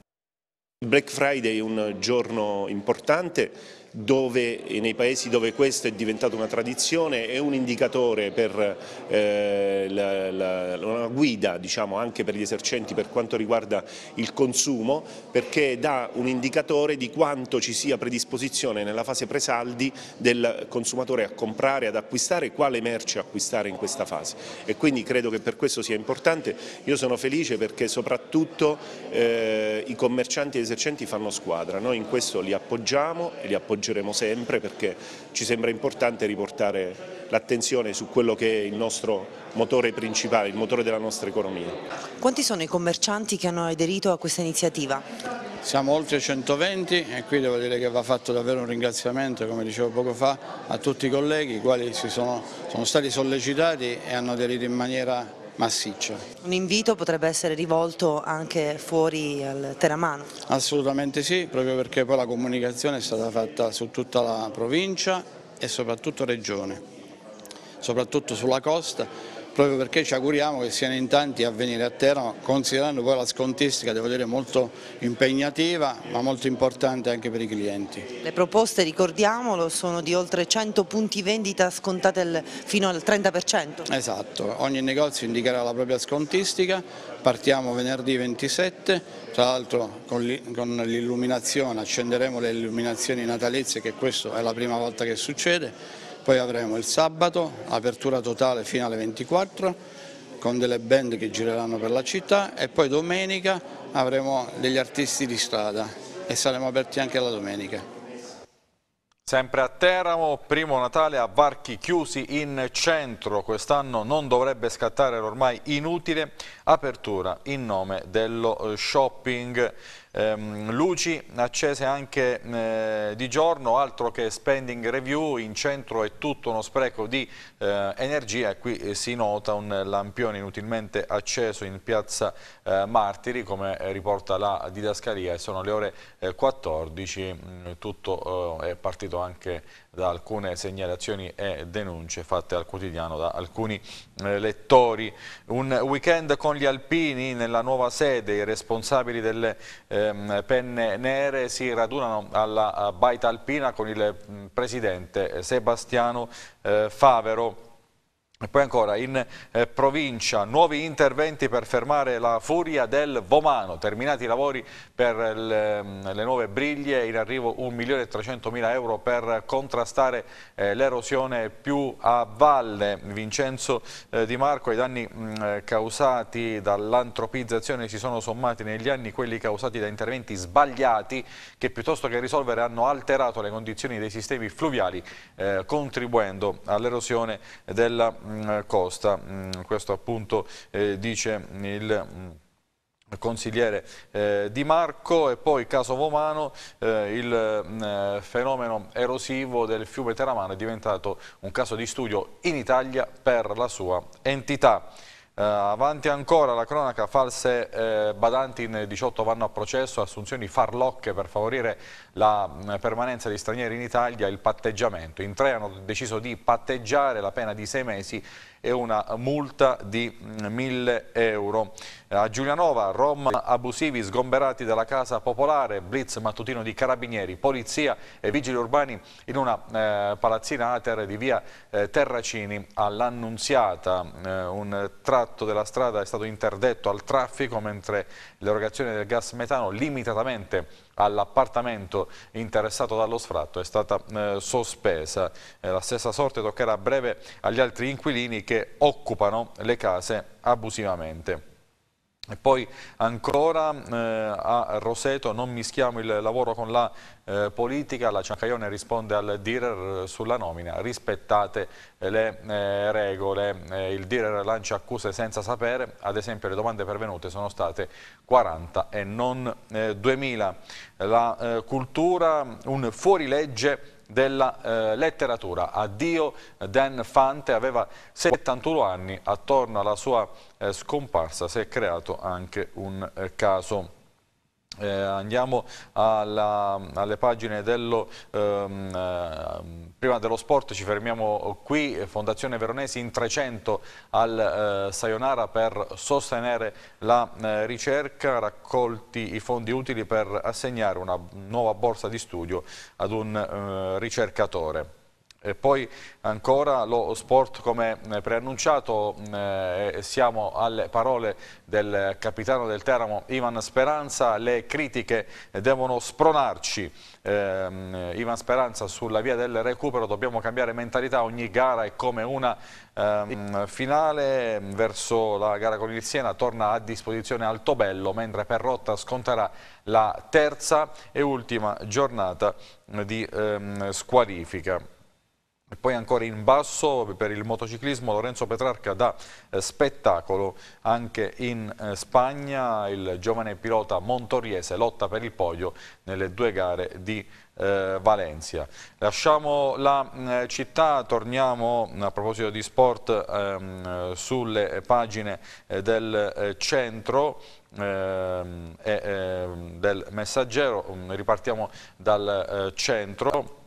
Black Friday è un giorno importante dove, nei paesi dove questo è diventato una tradizione è un indicatore per eh, la, la, una guida diciamo, anche per gli esercenti per quanto riguarda il consumo perché dà un indicatore di quanto ci sia predisposizione nella fase presaldi del consumatore a comprare, ad acquistare, quale merce acquistare in questa fase e quindi credo che per questo sia importante, io sono felice perché soprattutto eh, i commercianti e gli esercenti fanno squadra, noi in questo li appoggiamo e li appoggiamo coinvolgeremo sempre perché ci sembra importante riportare l'attenzione su quello che è il nostro motore principale, il motore della nostra economia. Quanti sono i commercianti che hanno aderito a questa iniziativa? Siamo oltre 120 e qui devo dire che va fatto davvero un ringraziamento, come dicevo poco fa, a tutti i colleghi i quali sono, sono stati sollecitati e hanno aderito in maniera massiccio. Un invito potrebbe essere rivolto anche fuori al Teramano? Assolutamente sì, proprio perché poi la comunicazione è stata fatta su tutta la provincia e soprattutto regione, soprattutto sulla costa proprio perché ci auguriamo che siano in tanti a venire a Teramo, considerando poi la scontistica, devo dire, molto impegnativa, ma molto importante anche per i clienti. Le proposte, ricordiamolo, sono di oltre 100 punti vendita scontate fino al 30%? Esatto, ogni negozio indicherà la propria scontistica, partiamo venerdì 27, tra l'altro con l'illuminazione, accenderemo le illuminazioni natalizie che questa è la prima volta che succede, poi avremo il sabato, apertura totale fino alle 24 con delle band che gireranno per la città e poi domenica avremo degli artisti di strada e saremo aperti anche la domenica. Sempre a Teramo, primo Natale a varchi chiusi in centro, quest'anno non dovrebbe scattare l'ormai inutile apertura in nome dello shopping ehm, luci accese anche eh, di giorno, altro che spending review, in centro è tutto uno spreco di eh, energia e qui eh, si nota un lampione inutilmente acceso in piazza eh, Martiri come eh, riporta la didascalia sono le ore 14, eh, mm, tutto è partito anche da alcune segnalazioni e denunce fatte al quotidiano da alcuni eh, lettori. Un weekend con gli alpini nella nuova sede, i responsabili delle ehm, penne nere si radunano alla Baita Alpina con il mm, presidente Sebastiano eh, Favero. E poi ancora in eh, provincia nuovi interventi per fermare la furia del Vomano, terminati i lavori per le, ehm, le nuove briglie, in arrivo 1.300.000 euro per contrastare eh, l'erosione più a valle. Vincenzo eh, Di Marco, i danni mh, mm, causati dall'antropizzazione si sono sommati negli anni quelli causati da interventi sbagliati che piuttosto che risolvere hanno alterato le condizioni dei sistemi fluviali eh, contribuendo all'erosione della Mm, costa, mm, questo appunto eh, dice il mm, consigliere eh, Di Marco e poi caso Vomano eh, il fenomeno erosivo del fiume Teramano è diventato un caso di studio in Italia per la sua entità. avanti ancora la cronaca, false badanti in 18 vanno a processo, assunzioni farlocche per favorire la mm, permanenza di stranieri in Italia il patteggiamento. In tre hanno deciso di patteggiare la pena di sei mesi e una multa di 1000 mm, euro. A Giulianova, Rom abusivi sgomberati dalla casa popolare, blitz mattutino di carabinieri, polizia e vigili urbani in una eh, palazzina ater di via eh, Terracini all'Annunziata. Eh, un tratto della strada è stato interdetto al traffico mentre l'erogazione del gas metano limitatamente all'appartamento interessato dallo sfratto è stata eh, sospesa. Eh, la stessa sorte toccherà a breve agli altri inquilini che occupano le case abusivamente. E poi ancora eh, a Roseto non mischiamo il lavoro con la eh, politica, la Ciancaione risponde al Direr sulla nomina, rispettate le eh, regole, eh, il Direr lancia accuse senza sapere, ad esempio le domande pervenute sono state 40 e non 2000. Eh, la eh, cultura, un fuorilegge della eh, letteratura. Addio Dan Fante, aveva 71 anni, attorno alla sua eh, scomparsa si è creato anche un eh, caso eh, andiamo alla, alle pagine dello, ehm, eh, prima dello sport, ci fermiamo qui, Fondazione Veronesi in 300 al eh, Sayonara per sostenere la eh, ricerca, raccolti i fondi utili per assegnare una nuova borsa di studio ad un eh, ricercatore. E poi ancora lo sport come eh, preannunciato, eh, siamo alle parole del capitano del Teramo Ivan Speranza, le critiche devono spronarci. Eh, Ivan Speranza sulla via del recupero, dobbiamo cambiare mentalità, ogni gara è come una eh, finale, verso la gara con il Siena torna a disposizione Altobello, mentre Perrotta sconterà la terza e ultima giornata di ehm, squalifica. E poi ancora in basso per il motociclismo Lorenzo Petrarca da eh, spettacolo anche in eh, Spagna, il giovane pilota montoriese lotta per il podio nelle due gare di eh, Valencia. Lasciamo la mm, eh, città, torniamo mm, a proposito di sport ehm, eh, sulle pagine eh, del centro ehm, e ehm, del messaggero, mm, ripartiamo dal centro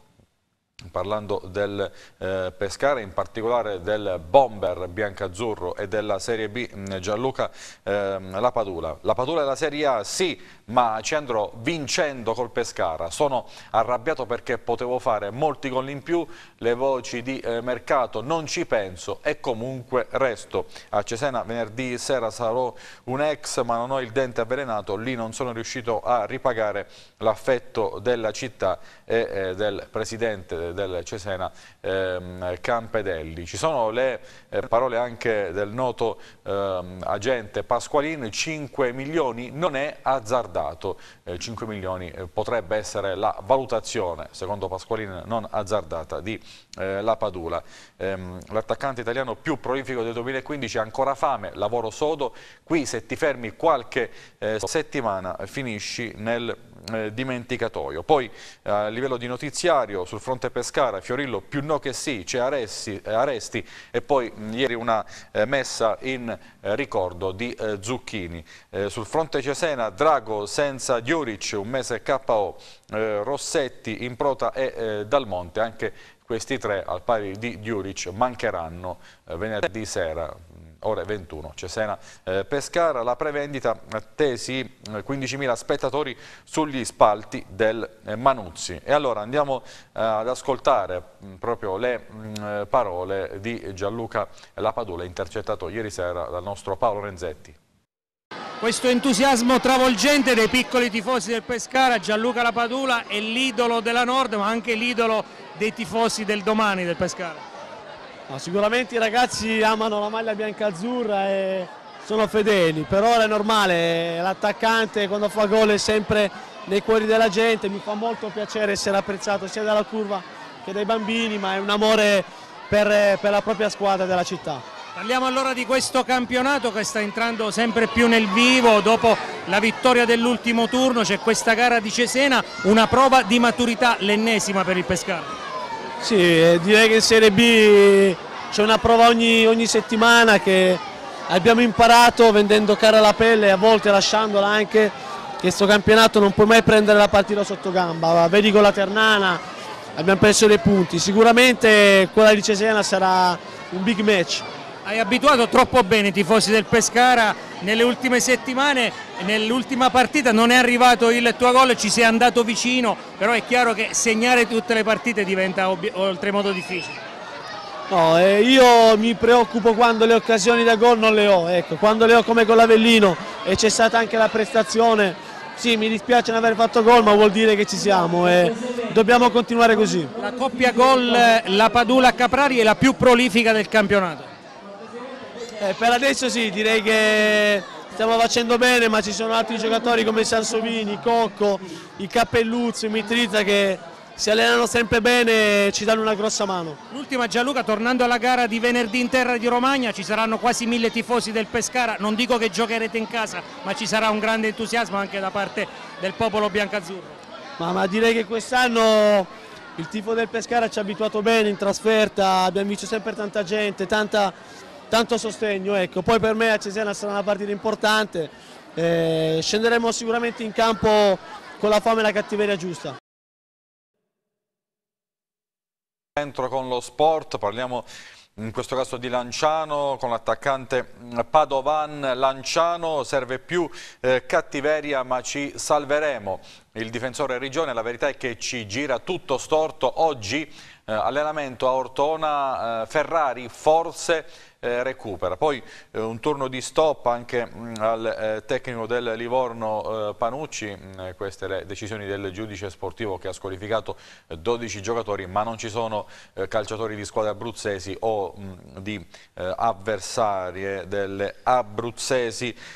parlando del eh, Pescara, in particolare del Bomber biancazzurro e della Serie B mm, Gianluca eh, La Padula. La Padula della Serie A sì, ma ci andrò vincendo col Pescara. Sono arrabbiato perché potevo fare molti gol in più, le voci di eh, mercato non ci penso e comunque resto. A Cesena venerdì sera sarò un ex ma non ho il dente avvelenato, lì non sono riuscito a ripagare l'affetto della città e eh, del presidente del Cesena eh, Campedelli. Ci sono le eh, parole anche del noto ehm, agente Pasqualini, 5 milioni non è azzardato valutato, eh, 5 milioni eh, potrebbe essere la valutazione, secondo Pasqualini, non azzardata di eh, la Padula. Ehm, L'attaccante italiano più prolifico del 2015 ancora fame, lavoro sodo, qui se ti fermi qualche eh, settimana finisci nel eh, dimenticatoio. Poi eh, a livello di notiziario sul fronte Pescara, Fiorillo più no che sì, c'è arresti, eh, arresti, e poi mh, ieri una eh, messa in ricordo di Zucchini. sul fronte Cesena, Drago senza Diuric, un mese KO, Rossetti, in Improta e Dalmonte, anche questi tre, al pari di Diuric, mancheranno eh, venerdì sera mm, ore 21, Cesena eh, Pescara, la prevendita eh, tesi 15.000 eh, spettatori sugli spalti del eh, Manuzzi. E allora andiamo eh, ad ascoltare mh, mm, proprio le mh, mm, parole di Gianluca Lapadula, intercettato ieri sera dal nostro Paolo Renzetti. Questo entusiasmo travolgente dei piccoli tifosi del Pescara, Gianluca Lapadula è l'idolo della Nord ma anche l'idolo dei tifosi del domani del Pescara. No, sicuramente i ragazzi amano la maglia bianca-azzurra e sono fedeli, però è normale, l'attaccante quando fa gol è sempre nei cuori della gente, mi fa molto piacere essere apprezzato sia dalla curva che dai bambini, ma è un amore per, per la propria squadra della città. Parliamo allora di questo campionato che sta entrando sempre più nel vivo dopo la vittoria dell'ultimo turno, c'è questa gara di Cesena, una prova di maturità, l'ennesima per il Pescara. Sì, eh, direi che in Serie B c'è una prova ogni, ogni, settimana che abbiamo imparato vendendo cara la pelle e a volte lasciandola anche che questo campionato non puoi mai prendere la partita sotto gamba, vedi con la Ternana abbiamo perso dei punti, sicuramente quella di Cesena sarà un big match hai abituato troppo bene i tifosi del Pescara nelle ultime settimane, nell'ultima partita non è arrivato il tuo gol, ci sei andato vicino, però è chiaro che segnare tutte le partite diventa oltremodo difficile. No, eh, io mi preoccupo quando le occasioni da gol non le ho, ecco, quando le ho come con l'Avellino e c'è stata anche la prestazione, sì mi dispiace non aver fatto gol ma vuol dire che ci siamo e dobbiamo continuare così. La coppia gol eh, La Padula-Caprari è la più prolifica del campionato. Eh, per adesso sì, direi che stiamo facendo bene, ma ci sono altri giocatori come Sansovini, Cocco, i Cappelluzzi, Mitrizza che si allenano sempre bene e ci danno una grossa mano. L'ultima Gianluca, tornando alla gara di venerdì in terra di Romagna, ci saranno quasi mille tifosi del Pescara, non dico che giocherete in casa, ma ci sarà un grande entusiasmo anche da parte del popolo biancazzurro. Ma, ma direi che quest'anno il tifo del Pescara ci ha abituato bene in trasferta, abbiamo visto sempre tanta gente, tanta tanto sostegno. Ecco. Poi per me a Cesena sarà una partita importante, eh, scenderemo sicuramente in campo con la fame e la cattiveria giusta. Entro con lo sport, parliamo in questo caso di Lanciano con l'attaccante Padovan Lanciano serve più eh, cattiveria ma ci salveremo il difensore Rigione la verità è che ci gira tutto storto oggi eh, allenamento a Ortona eh, Ferrari forse eh, recupera. Poi eh, un turno di stop anche mh, mm, al eh, tecnico del Livorno eh, Panucci, mh, mm, eh, queste le decisioni del giudice sportivo che ha squalificato 12 eh, giocatori, ma non ci sono calciatori di squadre abruzzesi o mh, mm, di avversarie delle abruzzesi.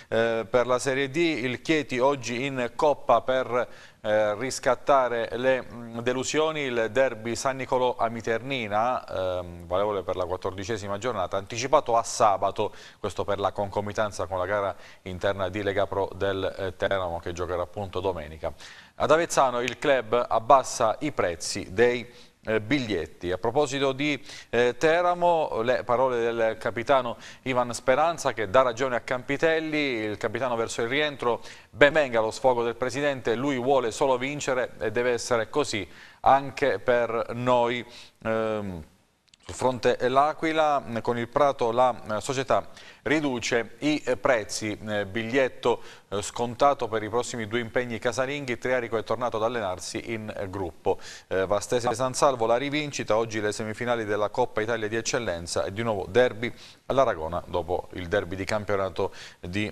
per la Serie D il Chieti oggi in Coppa per eh, riscattare le mh, mm, delusioni il derby San Nicolò a Miternina, ehm, valevole per la quattordicesima giornata, anticipato a sabato, questo per la concomitanza con la gara interna di Lega Pro del eh, Teramo che giocherà appunto domenica. Ad Avezzano il club abbassa i prezzi dei eh, biglietti. A proposito di eh, Teramo, le parole del capitano Ivan Speranza che dà ragione a Campitelli, il capitano verso il rientro, ben venga lo sfogo del presidente, lui vuole solo vincere e deve essere così anche per noi. Ehm, sul fronte L'Aquila, mm, con il Prato la eh, società riduce i eh, prezzi, eh, biglietto scontato per i prossimi due impegni casalinghi, Triarico è tornato ad allenarsi in gruppo. Vastese e San Salvo la rivincita, oggi le semifinali della Coppa Italia di Eccellenza e di nuovo derby all'Aragona dopo il derby di campionato di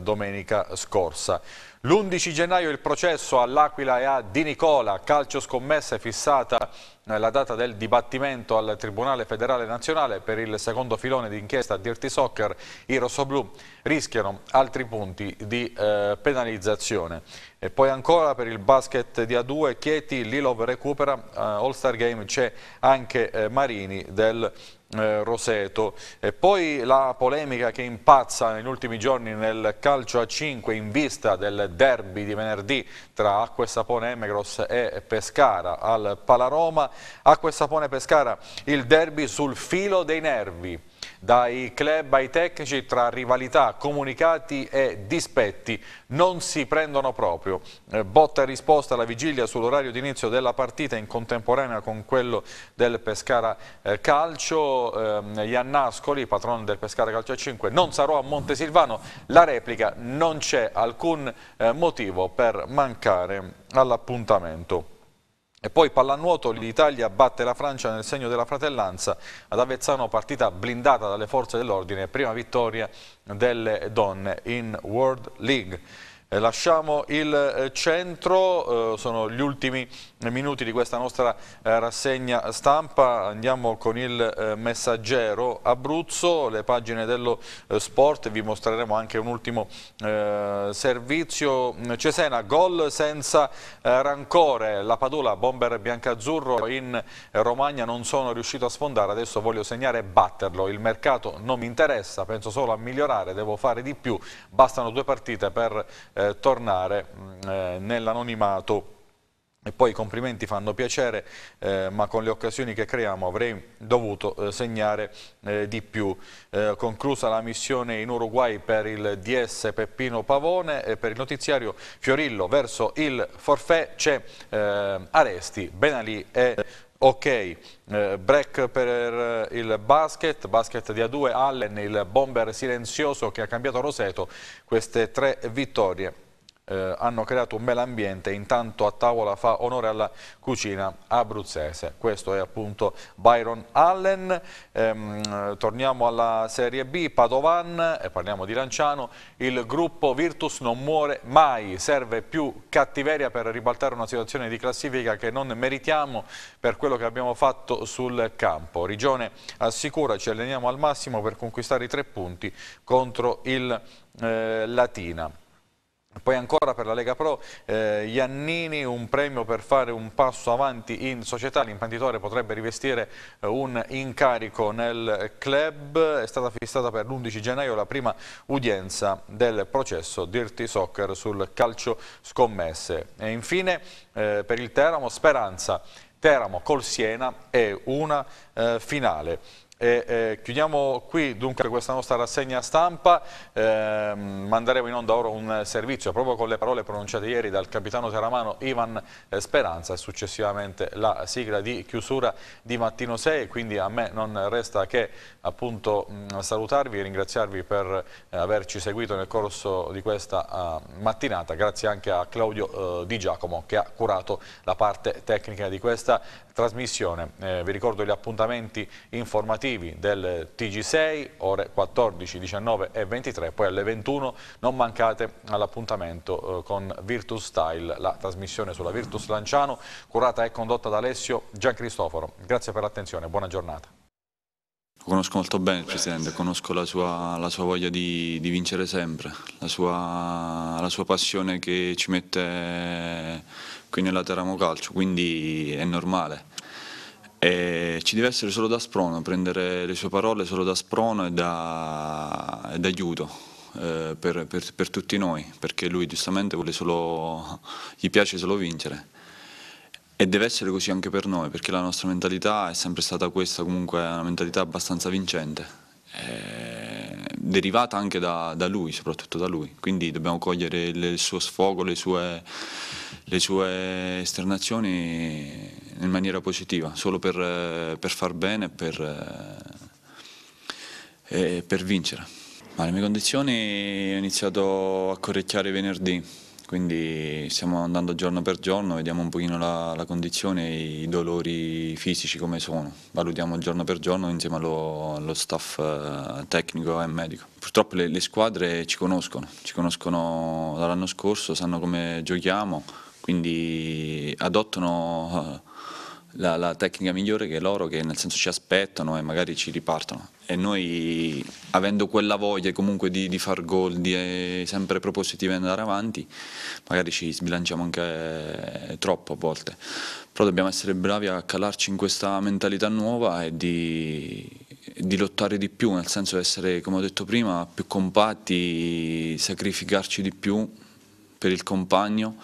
domenica scorsa. L'11 gennaio il processo all'Aquila e a Di Nicola, calcio scommessa è fissata eh, la data del dibattimento al Tribunale Federale Nazionale per il secondo filone d'inchiesta Dirty Soccer, i rossoblù rischiano altri punti di eh, penalizzazione. E poi ancora per il basket di A2, Chieti, Lilov recupera, eh, All Star Game c'è anche eh, Marini del eh, Roseto. E poi la polemica che impazza negli ultimi giorni nel calcio a 5 in vista del derby di venerdì tra Acque Sapone Emegros e Pescara al Palaroma. Acque Sapone Pescara, il derby sul filo dei nervi. Dai club ai tecnici tra rivalità, comunicati e dispetti non si prendono proprio. Eh, botta e risposta alla vigilia sull'orario d'inizio della partita in contemporanea con quello del Pescara eh, Calcio. Ehm, Iannascoli, patrono del Pescara Calcio a 5, non sarò a Montesilvano. La replica non c'è alcun eh, motivo per mancare all'appuntamento. E poi pallanuoto, l'Italia batte la Francia nel segno della fratellanza, ad Avezzano partita blindata dalle forze dell'ordine, prima vittoria delle donne in World League. Eh, lasciamo il eh, centro, eh, sono gli ultimi minuti di questa nostra eh, rassegna stampa andiamo con il eh, messaggero Abruzzo, le pagine dello eh, sport, vi mostreremo anche un ultimo eh, servizio Cesena, gol senza eh, rancore, la Padula, bomber biancazzurro in Romagna non sono riuscito a sfondare, adesso voglio segnare e batterlo, il mercato non mi interessa, penso solo a migliorare, devo fare di più, bastano due partite per eh, tornare mm, nell'anonimato e poi i complimenti fanno piacere, eh, ma con le occasioni che creiamo avrei dovuto eh, segnare eh, di più. Eh, conclusa la missione in Uruguay per il DS Peppino Pavone, e eh, per il notiziario Fiorillo verso il forfè c'è eh, Aresti, Benali e Ok, break per il basket, basket di A2, Allen, il bomber silenzioso che ha cambiato Roseto, queste tre vittorie eh, hanno creato un bel ambiente, intanto a tavola fa onore alla cucina abruzzese. Questo è appunto Byron Allen. Ehm, torniamo alla Serie B, Padovan, e parliamo di Lanciano. Il gruppo Virtus non muore mai, serve più cattiveria per ribaltare una situazione di classifica che non meritiamo per quello che abbiamo fatto sul campo. Rigione assicura, ci alleniamo al massimo per conquistare i tre punti contro il eh, Latina. Poi ancora per la Lega Pro, eh, Iannini, un premio per fare un passo avanti in società, l'imprenditore potrebbe rivestire eh, un incarico nel club, è stata fissata per l'11 gennaio la prima udienza del processo Dirty Soccer sul calcio scommesse. E infine eh, per il Teramo, Speranza, Teramo col Siena e una eh, finale. E, eh, chiudiamo qui dunque questa nostra rassegna stampa, eh, manderemo in onda ora un servizio proprio con le parole pronunciate ieri dal capitano teramano Ivan eh, Speranza e successivamente la sigla di chiusura di Mattino 6, quindi a me non resta che appunto mm, salutarvi e ringraziarvi per eh, averci seguito nel corso di questa ah, mattinata, grazie anche a Claudio eh, Di Giacomo che ha curato la parte tecnica di questa trasmissione. vi ricordo gli appuntamenti informativi televisivi del TG6, ore 14, 19 e 23, poi alle 21 non mancate all'appuntamento eh, con Virtus Style, la trasmissione sulla Virtus Lanciano, curata e condotta da Alessio Gian Cristoforo. Grazie per l'attenzione, buona giornata. Conosco molto bene il Presidente, conosco la sua, la sua voglia di, di, vincere sempre, la sua, la sua, passione che ci mette qui nella Teramo Calcio, quindi è normale. E ci deve essere solo da sprono, prendere le sue parole solo da sprono e da, e aiuto eh, per, per, per, tutti noi, perché lui giustamente solo, gli piace solo vincere. E deve essere così anche per noi, perché la nostra mentalità è sempre stata questa, comunque una mentalità abbastanza vincente, eh, derivata anche da, da, lui, soprattutto da lui. Quindi dobbiamo cogliere il suo sfogo, le sue, le sue esternazioni in maniera positiva, solo per, eh, per far bene per, eh, e per vincere. Ma le mie condizioni ho iniziato a correcchiare venerdì, quindi stiamo andando giorno per giorno, vediamo un pochino la, la condizione, i dolori fisici come sono, valutiamo giorno per giorno insieme allo, allo staff eh, tecnico e medico. Purtroppo le, le squadre ci conoscono, ci conoscono dall'anno scorso, sanno come giochiamo, quindi adottano la, la, tecnica migliore che loro che nel senso ci aspettano e magari ci ripartono e noi avendo quella voglia comunque di, di far gol, di eh, sempre propositivi e andare avanti, magari ci sbilanciamo anche eh, troppo a volte, però dobbiamo essere bravi a calarci in questa mentalità nuova e di, di lottare di più, nel senso di essere, come ho detto prima, più compatti, sacrificarci di più per il compagno,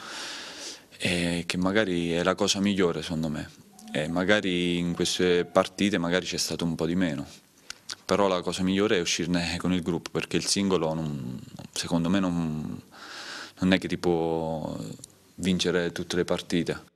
eh, che magari è la cosa migliore secondo me e magari in queste partite magari c'è stato un po' di meno. Però la cosa migliore è uscirne con il gruppo perché il singolo non, secondo me non, non è che ti può vincere tutte le partite.